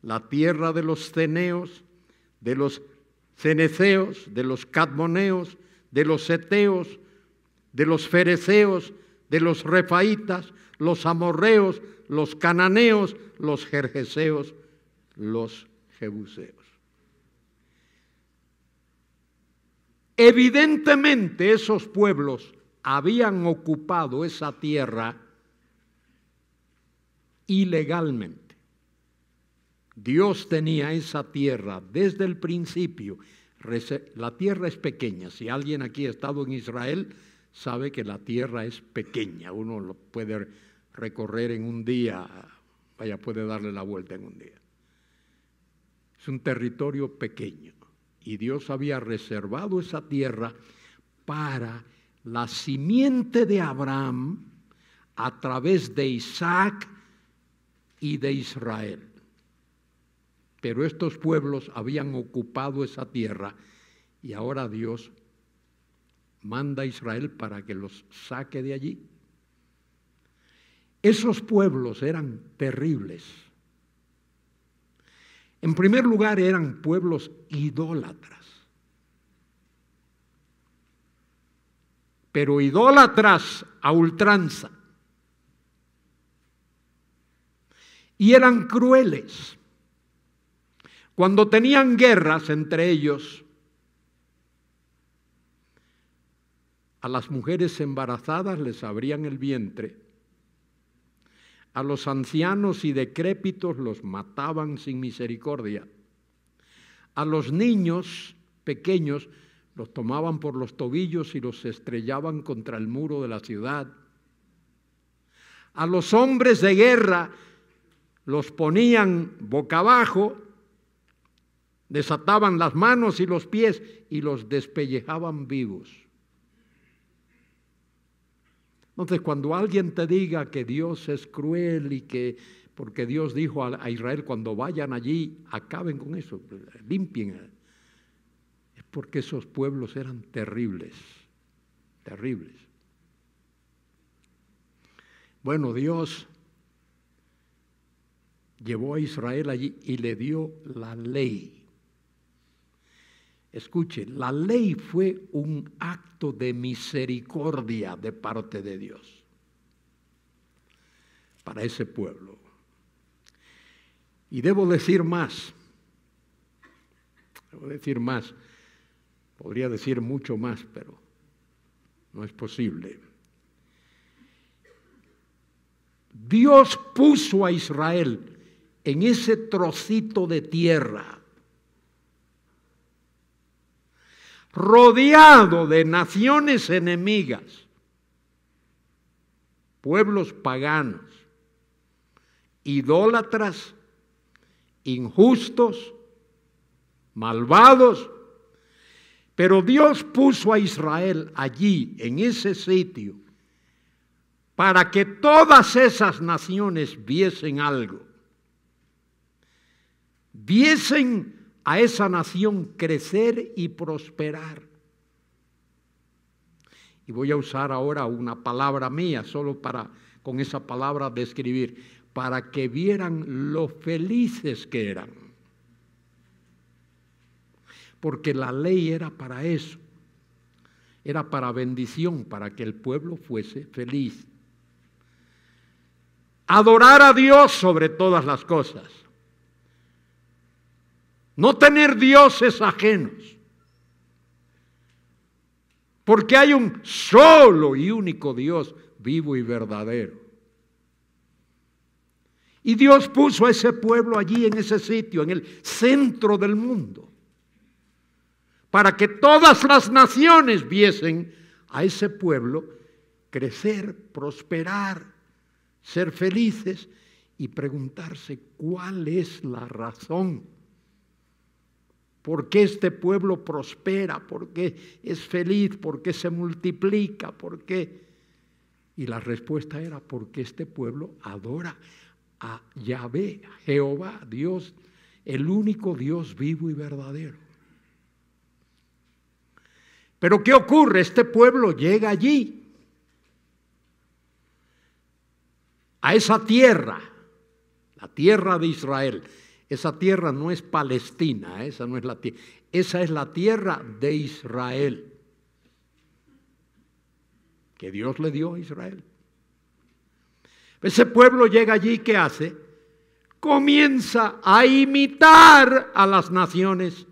La tierra de los ceneos, de los ceneceos, de los cadmoneos, de los seteos, de los fereceos, de los refaitas, los amorreos, los cananeos, los jerjeseos, los jebuseos. Evidentemente esos pueblos habían ocupado esa tierra ilegalmente. Dios tenía esa tierra desde el principio. La tierra es pequeña. Si alguien aquí ha estado en Israel, sabe que la tierra es pequeña. Uno lo puede recorrer en un día, vaya, puede darle la vuelta en un día. Es un territorio pequeño. Y Dios había reservado esa tierra para la simiente de Abraham a través de Isaac y de Israel. Pero estos pueblos habían ocupado esa tierra y ahora Dios manda a Israel para que los saque de allí. Esos pueblos eran terribles. En primer lugar eran pueblos idólatras. pero idólatras a ultranza. Y eran crueles. Cuando tenían guerras entre ellos, a las mujeres embarazadas les abrían el vientre, a los ancianos y decrépitos los mataban sin misericordia, a los niños pequeños los tomaban por los tobillos y los estrellaban contra el muro de la ciudad. A los hombres de guerra los ponían boca abajo, desataban las manos y los pies y los despellejaban vivos. Entonces, cuando alguien te diga que Dios es cruel y que, porque Dios dijo a, Israel, cuando vayan allí, acaben con eso, limpien porque esos pueblos eran terribles, terribles. Bueno, Dios llevó a Israel allí y le dio la ley. Escuche, la ley fue un acto de misericordia de parte de Dios para ese pueblo. Y debo decir más, debo decir más, Podría decir mucho más, pero no es posible. Dios puso a Israel en ese trocito de tierra, rodeado de naciones enemigas, pueblos paganos, idólatras, injustos, malvados pero Dios puso a Israel allí, en ese sitio, para que todas esas naciones viesen algo. Viesen a esa nación crecer y prosperar. Y voy a usar ahora una palabra mía, solo para con esa palabra describir, para que vieran lo felices que eran porque la ley era para eso, era para bendición, para que el pueblo fuese feliz. Adorar a Dios sobre todas las cosas. No tener dioses ajenos. Porque hay un solo y único Dios vivo y verdadero. Y Dios puso a ese pueblo allí, en ese sitio, en el centro del mundo para que todas las naciones viesen a ese pueblo crecer, prosperar, ser felices y preguntarse cuál es la razón. ¿Por qué este pueblo prospera? ¿Por qué es feliz? ¿Por qué se multiplica? ¿Por qué? Y la respuesta era porque este pueblo adora a Yahvé, Jehová, Dios, el único Dios vivo y verdadero. Pero ¿qué ocurre? Este pueblo llega allí, a esa tierra, la tierra de Israel. Esa tierra no es Palestina, esa no es la tierra. Esa es la tierra de Israel, que Dios le dio a Israel. Ese pueblo llega allí, ¿qué hace? Comienza a imitar a las naciones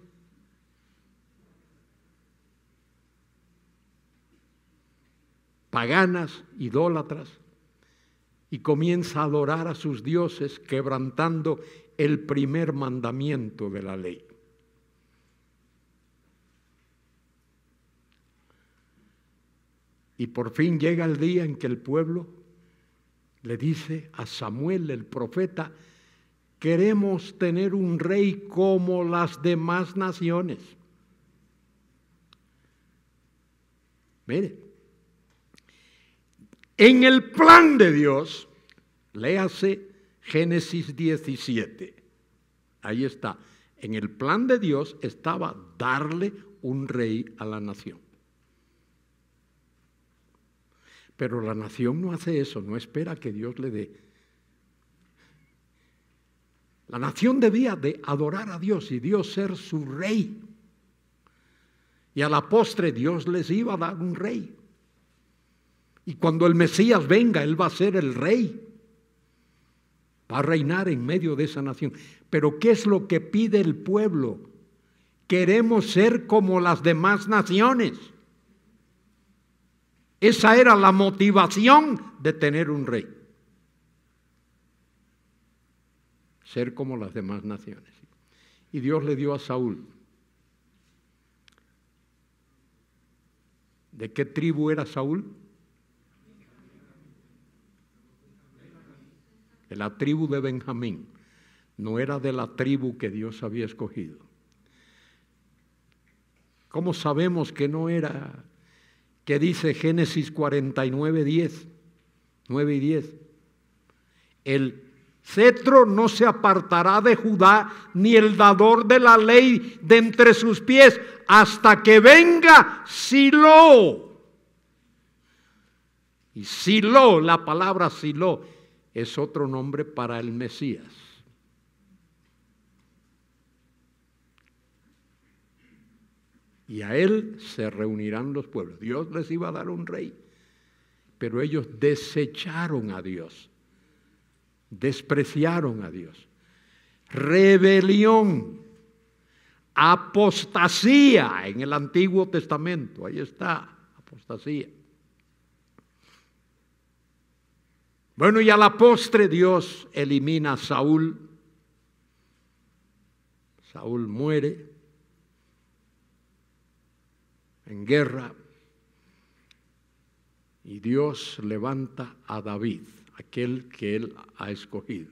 paganas, idólatras, y comienza a adorar a sus dioses quebrantando el primer mandamiento de la ley. Y por fin llega el día en que el pueblo le dice a Samuel el profeta, queremos tener un rey como las demás naciones. Mire, en el plan de Dios, léase Génesis 17. Ahí está. En el plan de Dios estaba darle un rey a la nación. Pero la nación no hace eso, no espera que Dios le dé. La nación debía de adorar a Dios y Dios ser su rey. Y a la postre Dios les iba a dar un rey. Y cuando el Mesías venga, Él va a ser el rey. Va a reinar en medio de esa nación. Pero ¿qué es lo que pide el pueblo? Queremos ser como las demás naciones. Esa era la motivación de tener un rey. Ser como las demás naciones. Y Dios le dio a Saúl. ¿De qué tribu era Saúl? de la tribu de Benjamín, no era de la tribu que Dios había escogido. ¿Cómo sabemos que no era? ¿Qué dice Génesis 49, 10, 9 y 10. El cetro no se apartará de Judá, ni el dador de la ley de entre sus pies, hasta que venga Silo. Y Silo, la palabra Silo, es otro nombre para el Mesías. Y a él se reunirán los pueblos. Dios les iba a dar un rey, pero ellos desecharon a Dios, despreciaron a Dios. Rebelión, apostasía en el Antiguo Testamento, ahí está, apostasía. Bueno, y a la postre Dios elimina a Saúl. Saúl muere en guerra y Dios levanta a David, aquel que él ha escogido.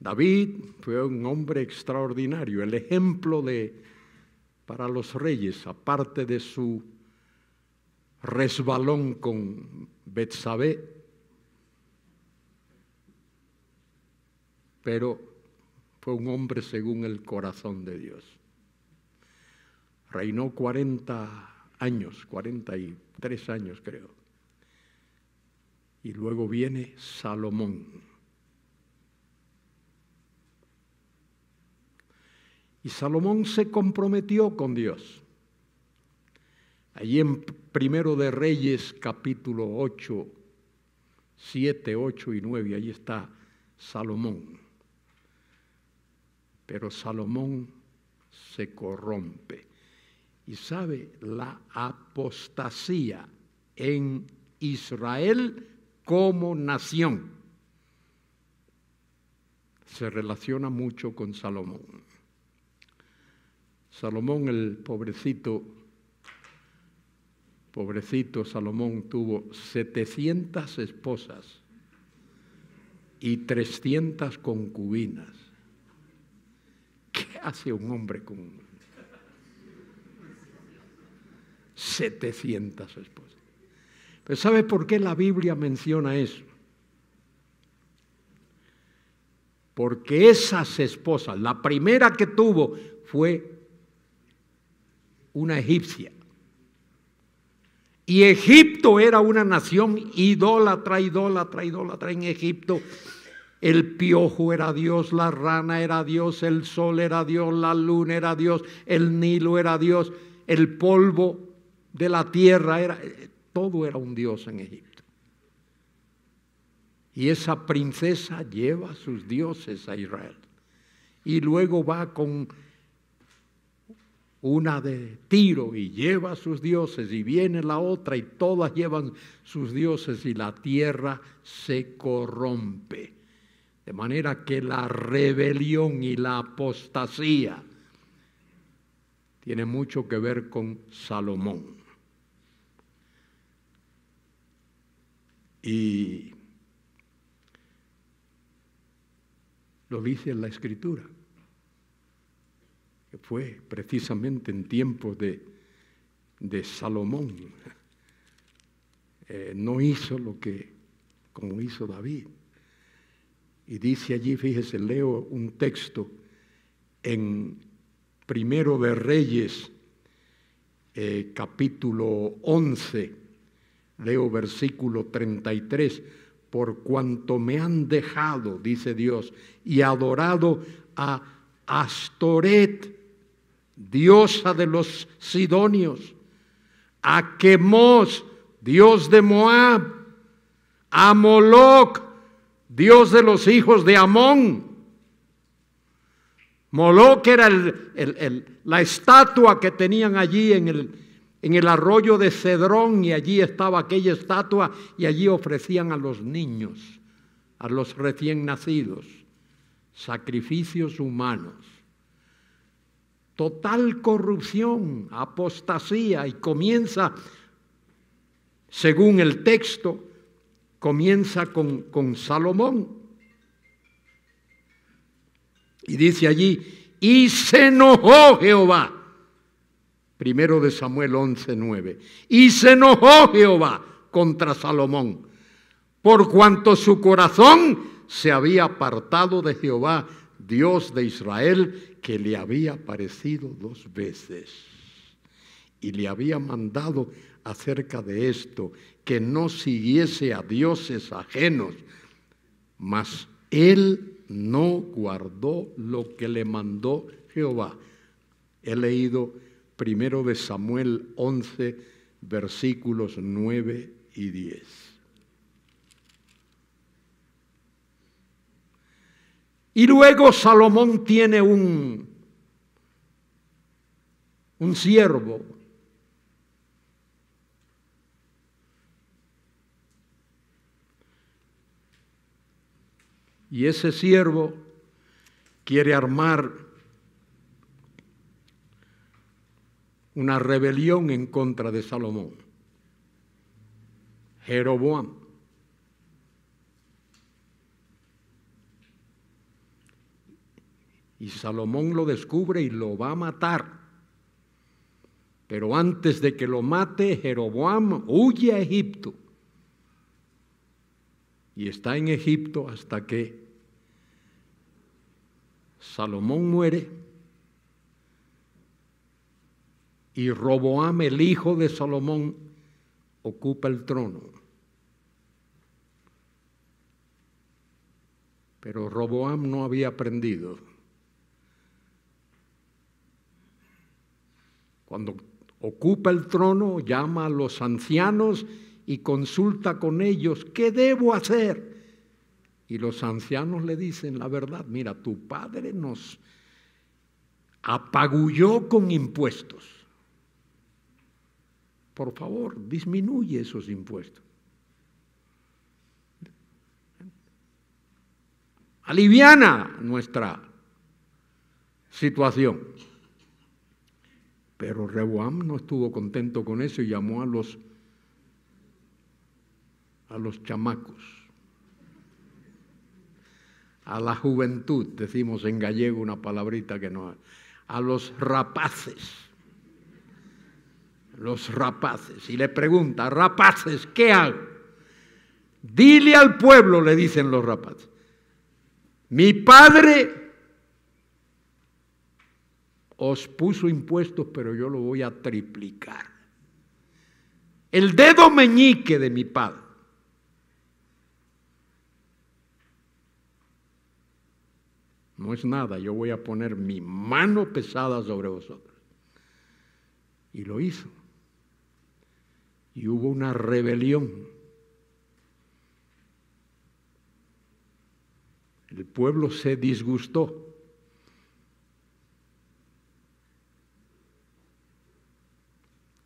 David fue un hombre extraordinario, el ejemplo de para los reyes, aparte de su resbalón con Betsabé, pero fue un hombre según el corazón de Dios. Reinó 40 años, 43 años creo. Y luego viene Salomón. Y Salomón se comprometió con Dios. Allí en Primero de Reyes capítulo 8, 7, 8 y 9, ahí está Salomón. Pero Salomón se corrompe. Y sabe, la apostasía en Israel como nación se relaciona mucho con Salomón. Salomón, el pobrecito, Pobrecito Salomón tuvo 700 esposas y 300 concubinas. ¿Qué hace un hombre con 700 esposas? Pero ¿sabe por qué la Biblia menciona eso? Porque esas esposas, la primera que tuvo fue una egipcia. Y Egipto era una nación idólatra, idólatra, idólatra. En Egipto el piojo era Dios, la rana era Dios, el sol era Dios, la luna era Dios, el Nilo era Dios, el polvo de la tierra era... Todo era un Dios en Egipto. Y esa princesa lleva a sus dioses a Israel. Y luego va con una de Tiro y lleva sus dioses y viene la otra y todas llevan sus dioses y la tierra se corrompe. De manera que la rebelión y la apostasía tiene mucho que ver con Salomón. Y lo dice en la escritura fue precisamente en tiempos de, Salomón, eh, no hizo lo que, como hizo David. Y dice allí, fíjese, leo un texto en Primero de Reyes, eh, capítulo 11, leo versículo 33, por cuanto me han dejado, dice Dios, y adorado a Astoret, diosa de los sidonios, a Quemos, dios de Moab, a Moloch, dios de los hijos de Amón. Moloc era la estatua que tenían allí en el arroyo de Cedrón y allí estaba aquella estatua y allí ofrecían a los niños, a los recién nacidos, sacrificios humanos total corrupción, apostasía y comienza, según el texto, comienza con, Salomón. Y dice allí, y se enojó Jehová. Primero de Samuel 11:9. Y se enojó Jehová contra Salomón, por cuanto su corazón se había apartado de Jehová, Dios de Israel, que le había aparecido dos veces y le había mandado acerca de esto, que no siguiese a dioses ajenos, mas él no guardó lo que le mandó Jehová. He leído primero de Samuel 11, versículos 9 y 10. Y luego Salomón tiene un, un siervo. Y ese siervo quiere armar una rebelión en contra de Salomón. Jeroboam. Y Salomón lo descubre y lo va a matar. Pero antes de que lo mate, Jeroboam huye a Egipto. Y está en Egipto hasta que Salomón muere y Roboam, el hijo de Salomón, ocupa el trono. Pero Roboam no había aprendido. Cuando ocupa el trono, llama a los ancianos y consulta con ellos, ¿qué debo hacer? Y los ancianos le dicen la verdad, mira, tu padre nos apagulló con impuestos. Por favor, disminuye esos impuestos. Aliviana nuestra situación. Pero Reboam no estuvo contento con eso y llamó a los, a los chamacos, a la juventud, decimos en gallego una palabrita que no, a los rapaces los rapaces y le pregunta, rapaces, ¿qué hago? Dile al pueblo, le dicen los rapaces, mi padre os puso impuestos, pero yo lo voy a triplicar. El dedo meñique de mi padre. No es nada, yo voy a poner mi mano pesada sobre vosotros. Y lo hizo. Y hubo una rebelión. El pueblo se disgustó.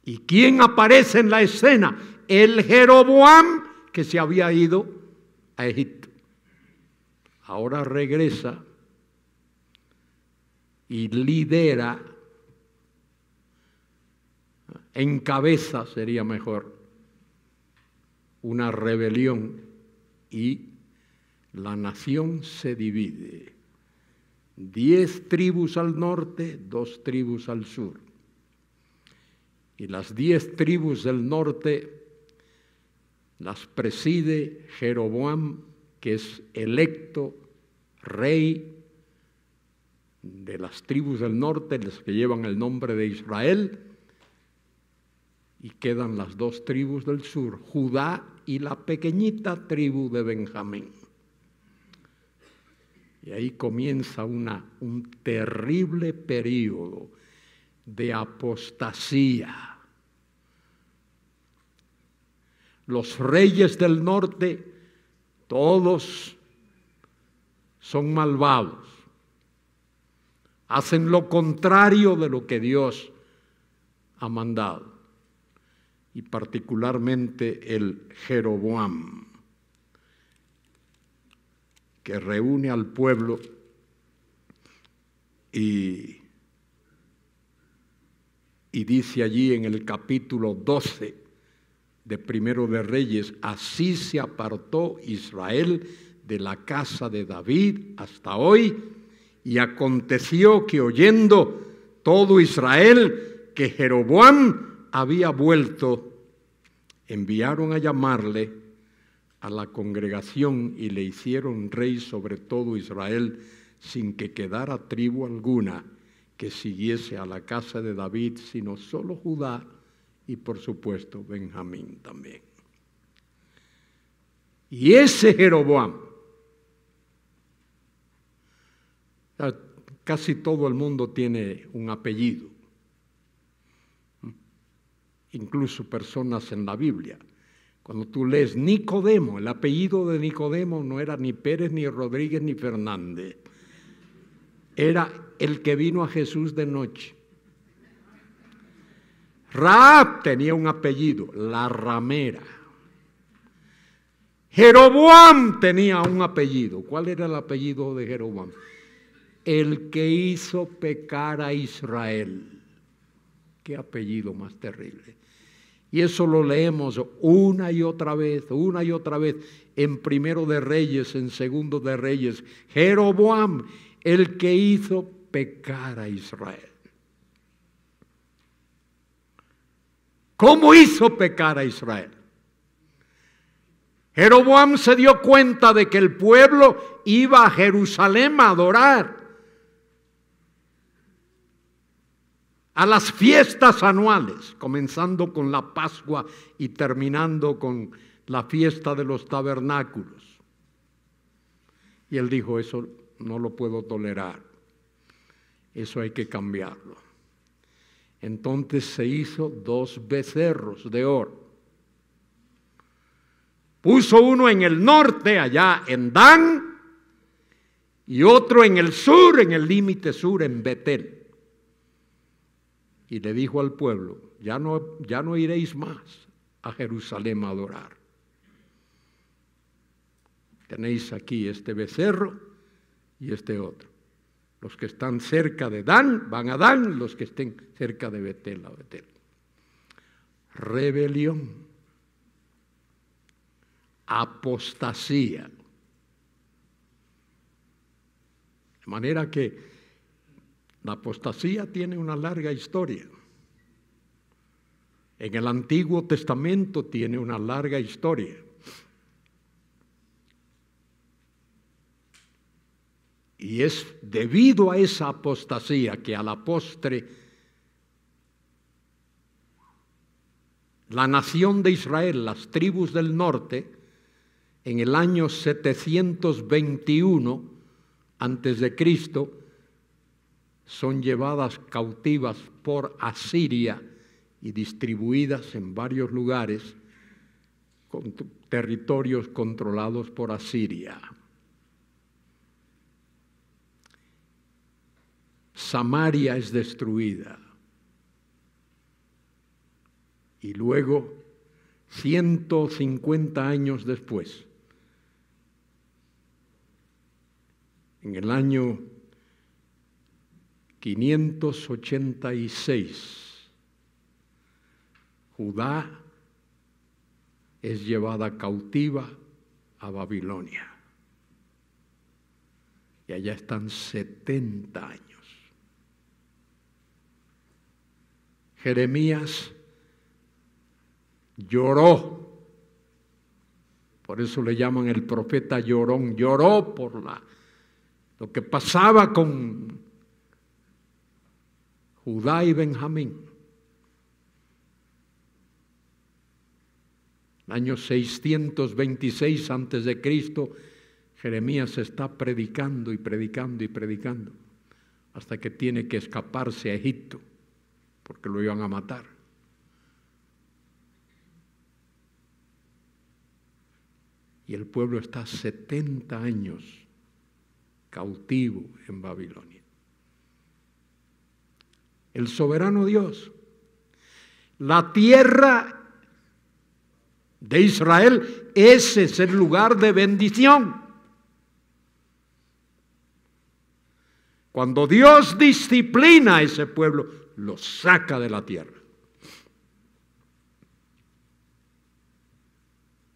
¿Y quién aparece en la escena? El Jeroboam que se había ido a Egipto. Ahora regresa y lidera, encabeza sería mejor, una rebelión y la nación se divide. Diez tribus al norte, dos tribus al sur y las diez tribus del norte las preside Jeroboam, que es electo rey de las tribus del norte, las que llevan el nombre de Israel, y quedan las dos tribus del sur, Judá y la pequeñita tribu de Benjamín. Y ahí comienza una, un terrible periodo de apostasía. Los reyes del norte, todos son malvados, hacen lo contrario de lo que Dios ha mandado, y particularmente el Jeroboam, que reúne al pueblo y y dice allí en el capítulo 12 de Primero de Reyes, así se apartó Israel de la casa de David hasta hoy. Y aconteció que oyendo todo Israel que Jeroboam había vuelto, enviaron a llamarle a la congregación y le hicieron rey sobre todo Israel sin que quedara tribu alguna que siguiese a la casa de David, sino solo Judá y por supuesto Benjamín también. Y ese Jeroboam, casi todo el mundo tiene un apellido, incluso personas en la Biblia. Cuando tú lees Nicodemo, el apellido de Nicodemo no era ni Pérez, ni Rodríguez, ni Fernández, era el que vino a Jesús de noche. Raab tenía un apellido, la ramera. Jeroboam tenía un apellido. ¿Cuál era el apellido de Jeroboam? El que hizo pecar a Israel. Qué apellido más terrible. Y eso lo leemos una y otra vez, una y otra vez, en primero de Reyes, en segundo de Reyes. Jeroboam, el que hizo pecar a Israel. ¿Cómo hizo pecar a Israel? Jeroboam se dio cuenta de que el pueblo iba a Jerusalén a adorar, a las fiestas anuales, comenzando con la Pascua y terminando con la fiesta de los tabernáculos. Y él dijo, eso no lo puedo tolerar. Eso hay que cambiarlo. Entonces se hizo dos becerros de oro. Puso uno en el norte, allá en Dan, y otro en el sur, en el límite sur, en Betel. Y le dijo al pueblo, ya no, ya no iréis más a Jerusalén a adorar. Tenéis aquí este becerro y este otro. Los que están cerca de Dan van a Dan, los que estén cerca de Betel a Betel. Rebelión, apostasía. De manera que la apostasía tiene una larga historia. En el Antiguo Testamento tiene una larga historia. Y es debido a esa apostasía que a la postre la nación de Israel, las tribus del norte, en el año 721 antes de Cristo, son llevadas cautivas por Asiria y distribuidas en varios lugares, con territorios controlados por Asiria. Samaria es destruida. Y luego, 150 años después, en el año 586, Judá es llevada cautiva a Babilonia. Y allá están 70 años. Jeremías lloró, por eso le llaman el profeta llorón, lloró por la, lo que pasaba con Judá y Benjamín. año 626 antes de Cristo, Jeremías está predicando y predicando y predicando hasta que tiene que escaparse a Egipto porque lo iban a matar. Y el pueblo está 70 años cautivo en Babilonia. El soberano Dios, la tierra de Israel, ese es el lugar de bendición. Cuando Dios disciplina a ese pueblo, los saca de la tierra.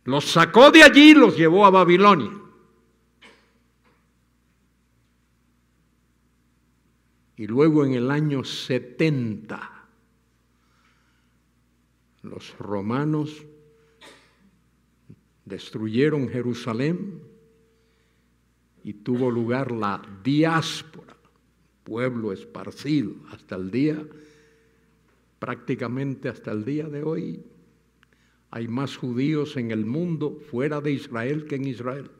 Los sacó de allí y los llevó a Babilonia. Y luego en el año 70, los romanos destruyeron Jerusalén y tuvo lugar la diáspora pueblo esparcido hasta el día, prácticamente hasta el día de hoy, hay más judíos en el mundo fuera de Israel que en Israel.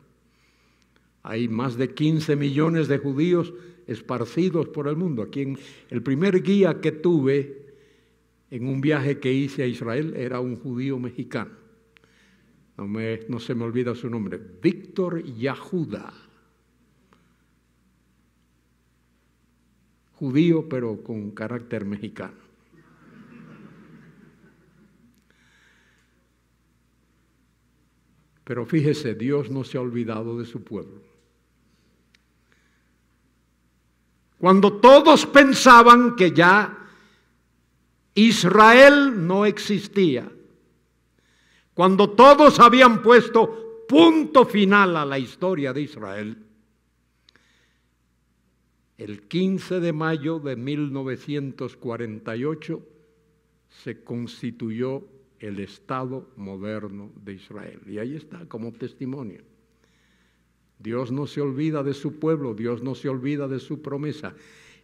Hay más de 15 millones de judíos esparcidos por el mundo. Aquí el primer guía que tuve en un viaje que hice a Israel era un judío mexicano. No, no se me olvida su nombre. Víctor Yahuda. judío, pero con carácter mexicano. Pero fíjese, Dios no se ha olvidado de su pueblo. Cuando todos pensaban que ya Israel no existía, cuando todos habían puesto punto final a la historia de Israel, el 15 de mayo de 1948 se constituyó el Estado moderno de Israel. Y ahí está como testimonio. Dios no se olvida de su pueblo, Dios no se olvida de su promesa.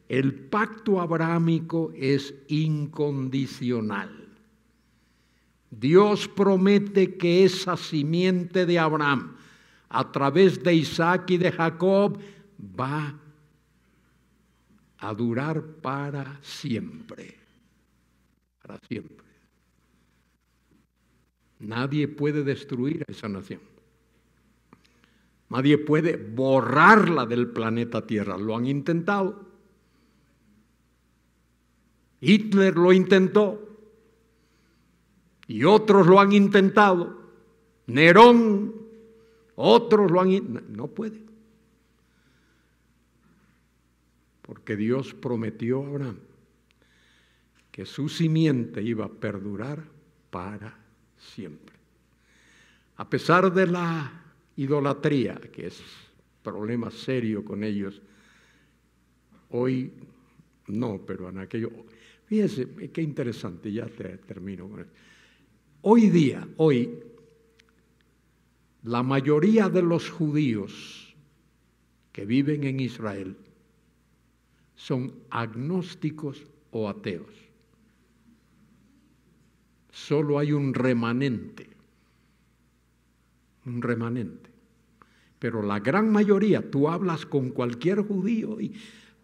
El pacto abrámico es incondicional. Dios promete que esa simiente de Abraham, a través de Isaac y de Jacob, va a durar para siempre. Para siempre. Nadie puede destruir a esa nación. Nadie puede borrarla del planeta Tierra. Lo han intentado. Hitler lo intentó. Y otros lo han intentado. Nerón, otros lo han... No puede. porque Dios prometió a Abraham que su simiente iba a perdurar para siempre. A pesar de la idolatría, que es problema serio con ellos, hoy no, pero en aquello... Fíjense, qué interesante, ya te termino con esto. Hoy día, hoy, la mayoría de los judíos que viven en Israel son agnósticos o ateos. Solo hay un remanente, un remanente. Pero la gran mayoría, tú hablas con cualquier judío y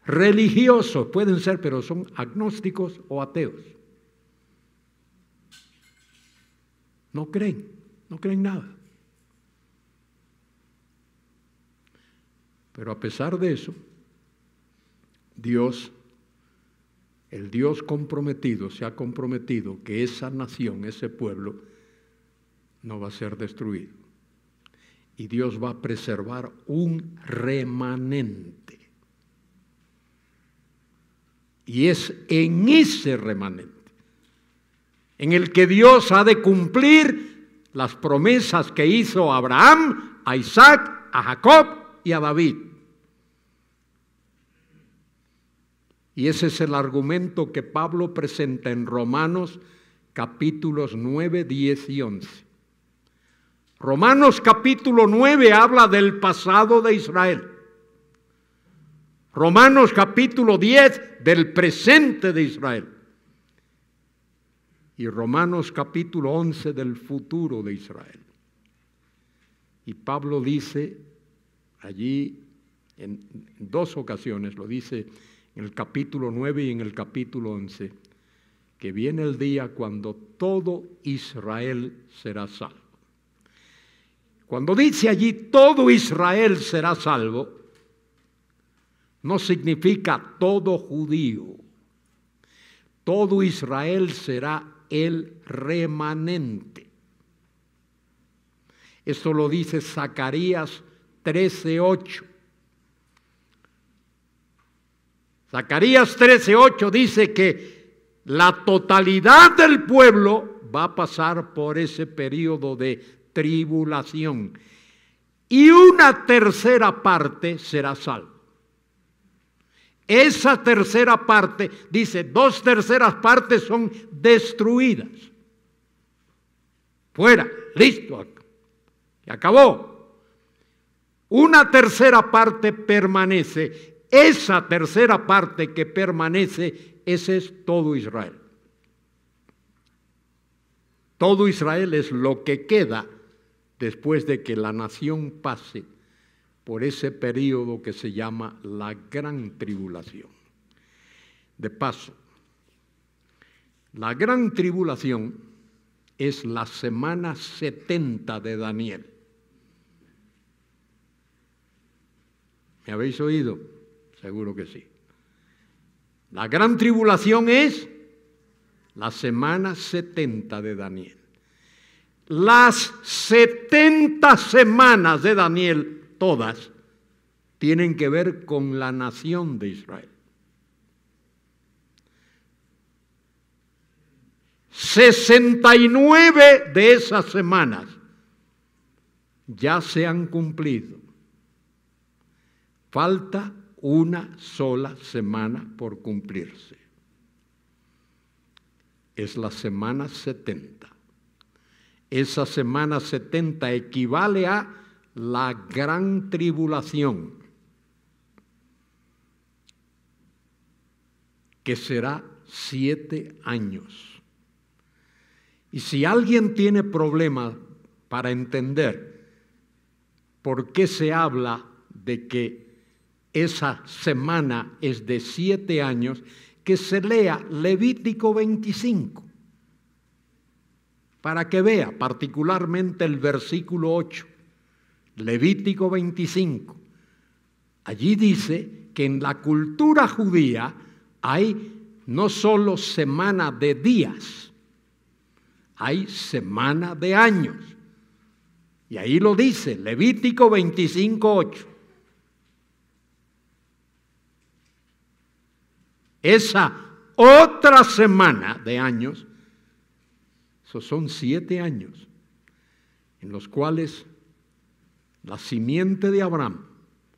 religiosos pueden ser, pero son agnósticos o ateos. No creen, no creen nada. Pero a pesar de eso, Dios, el Dios comprometido, se ha comprometido que esa nación, ese pueblo, no va a ser destruido. Y Dios va a preservar un remanente. Y es en ese remanente en el que Dios ha de cumplir las promesas que hizo a Abraham, a Isaac, a Jacob y a David. Y ese es el argumento que Pablo presenta en Romanos capítulos 9, 10 y 11. Romanos capítulo 9 habla del pasado de Israel. Romanos capítulo 10 del presente de Israel. Y Romanos capítulo 11 del futuro de Israel. Y Pablo dice allí, en dos ocasiones lo dice, en el capítulo 9 y en el capítulo 11, que viene el día cuando todo Israel será salvo. Cuando dice allí todo Israel será salvo, no significa todo judío. Todo Israel será el remanente. Esto lo dice Zacarías 13:8. Zacarías 13:8 dice que la totalidad del pueblo va a pasar por ese periodo de tribulación y una tercera parte será salvo. Esa tercera parte, dice, dos terceras partes son destruidas. Fuera, listo, y acabó. Una tercera parte permanece esa tercera parte que permanece, ese es todo Israel. Todo Israel es lo que queda después de que la nación pase por ese periodo que se llama la gran tribulación. De paso, la gran tribulación es la semana 70 de Daniel. ¿Me habéis oído? Seguro que sí. La gran tribulación es la semana 70 de Daniel. Las 70 semanas de Daniel, todas, tienen que ver con la nación de Israel. 69 de esas semanas ya se han cumplido. Falta una sola semana por cumplirse. Es la semana 70. Esa semana 70 equivale a la gran tribulación, que será siete años. Y si alguien tiene problemas para entender por qué se habla de que esa semana es de siete años, que se lea Levítico 25, para que vea particularmente el versículo 8, Levítico 25. Allí dice que en la cultura judía hay no solo semana de días, hay semana de años. Y ahí lo dice Levítico 25, 8. esa otra semana de años, esos son siete años, en los cuales la simiente de Abraham,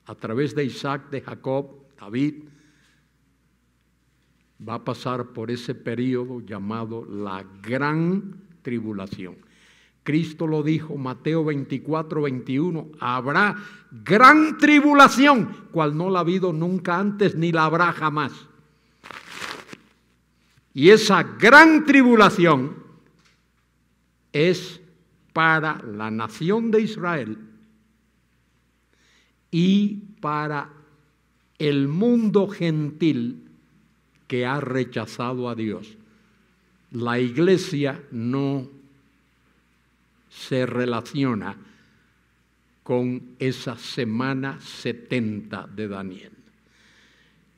a través de Isaac, de Jacob, David, va a pasar por ese periodo llamado la gran tribulación. Cristo lo dijo, Mateo 24, 21, habrá gran tribulación, cual no la ha habido nunca antes ni la habrá jamás. Y esa gran tribulación es para la nación de Israel y para el mundo gentil que ha rechazado a Dios. La iglesia no se relaciona con esa semana 70 de Daniel.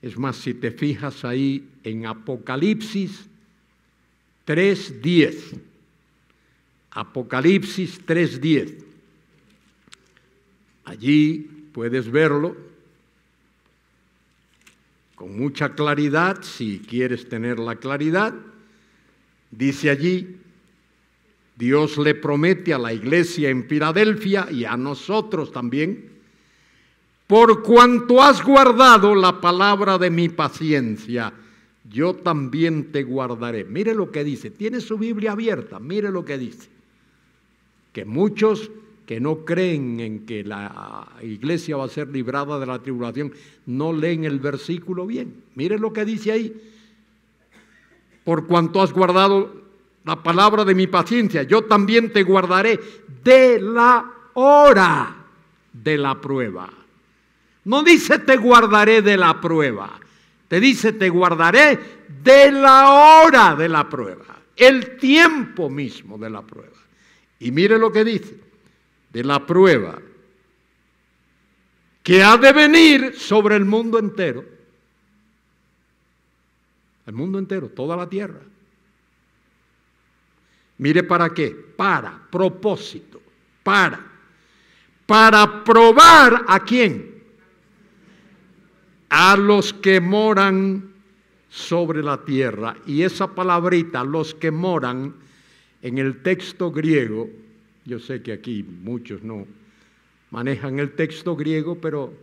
Es más, si te fijas ahí en Apocalipsis 3.10, Apocalipsis 3.10, allí puedes verlo con mucha claridad, si quieres tener la claridad, dice allí, Dios le promete a la iglesia en Filadelfia y a nosotros también, por cuanto has guardado la palabra de mi paciencia, yo también te guardaré. Mire lo que dice, tiene su Biblia abierta, mire lo que dice. Que muchos que no creen en que la iglesia va a ser librada de la tribulación, no leen el versículo bien. Mire lo que dice ahí. Por cuanto has guardado la palabra de mi paciencia, yo también te guardaré de la hora de la prueba. No dice te guardaré de la prueba. Te dice te guardaré de la hora de la prueba. El tiempo mismo de la prueba. Y mire lo que dice. De la prueba que ha de venir sobre el mundo entero. El mundo entero, toda la tierra. Mire para qué. Para, propósito. Para. Para probar a quién a los que moran sobre la tierra. Y esa palabrita, los que moran, en el texto griego, yo sé que aquí muchos no manejan el texto griego, pero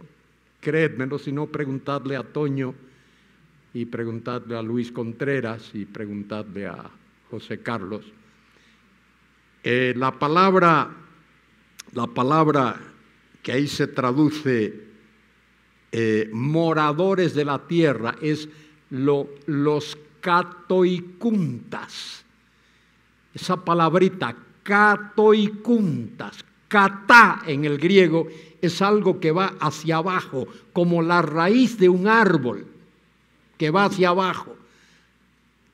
creedmelo si no, preguntadle a Toño y preguntadle a Luis Contreras y preguntadle a José Carlos. Eh, la palabra, la palabra que ahí se traduce eh, moradores de la tierra, es lo, los catoicuntas. Esa palabrita, catoicuntas, kata en el griego es algo que va hacia abajo, como la raíz de un árbol que va hacia abajo.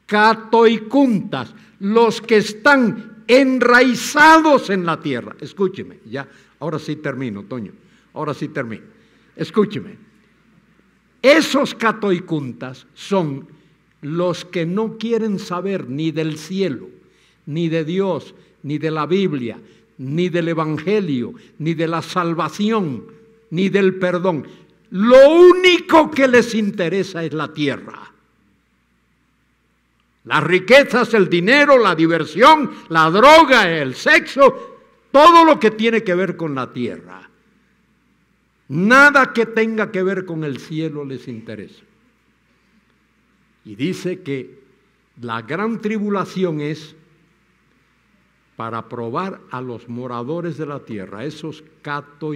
Catoicuntas, los que están enraizados en la tierra. Escúcheme, ya, ahora sí termino, Toño, ahora sí termino. Escúcheme. Esos catoicuntas son los que no quieren saber ni del cielo, ni de Dios, ni de la Biblia, ni del Evangelio, ni de la salvación, ni del perdón. Lo único que les interesa es la tierra. Las riquezas, el dinero, la diversión, la droga, el sexo, todo lo que tiene que ver con la tierra. Nada que tenga que ver con el cielo les interesa. Y dice que la gran tribulación es para probar a los moradores de la tierra, esos cato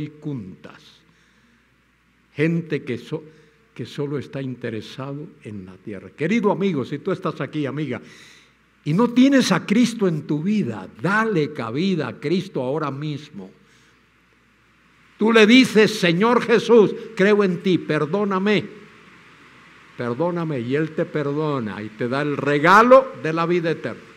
gente que, gente que solo está interesado en la tierra. Querido amigo, si tú estás aquí, amiga, y no tienes a Cristo en tu vida, dale cabida a Cristo ahora mismo. Tú le dices, Señor Jesús, creo en ti, perdóname, perdóname, y Él te perdona y te da el regalo de la vida eterna.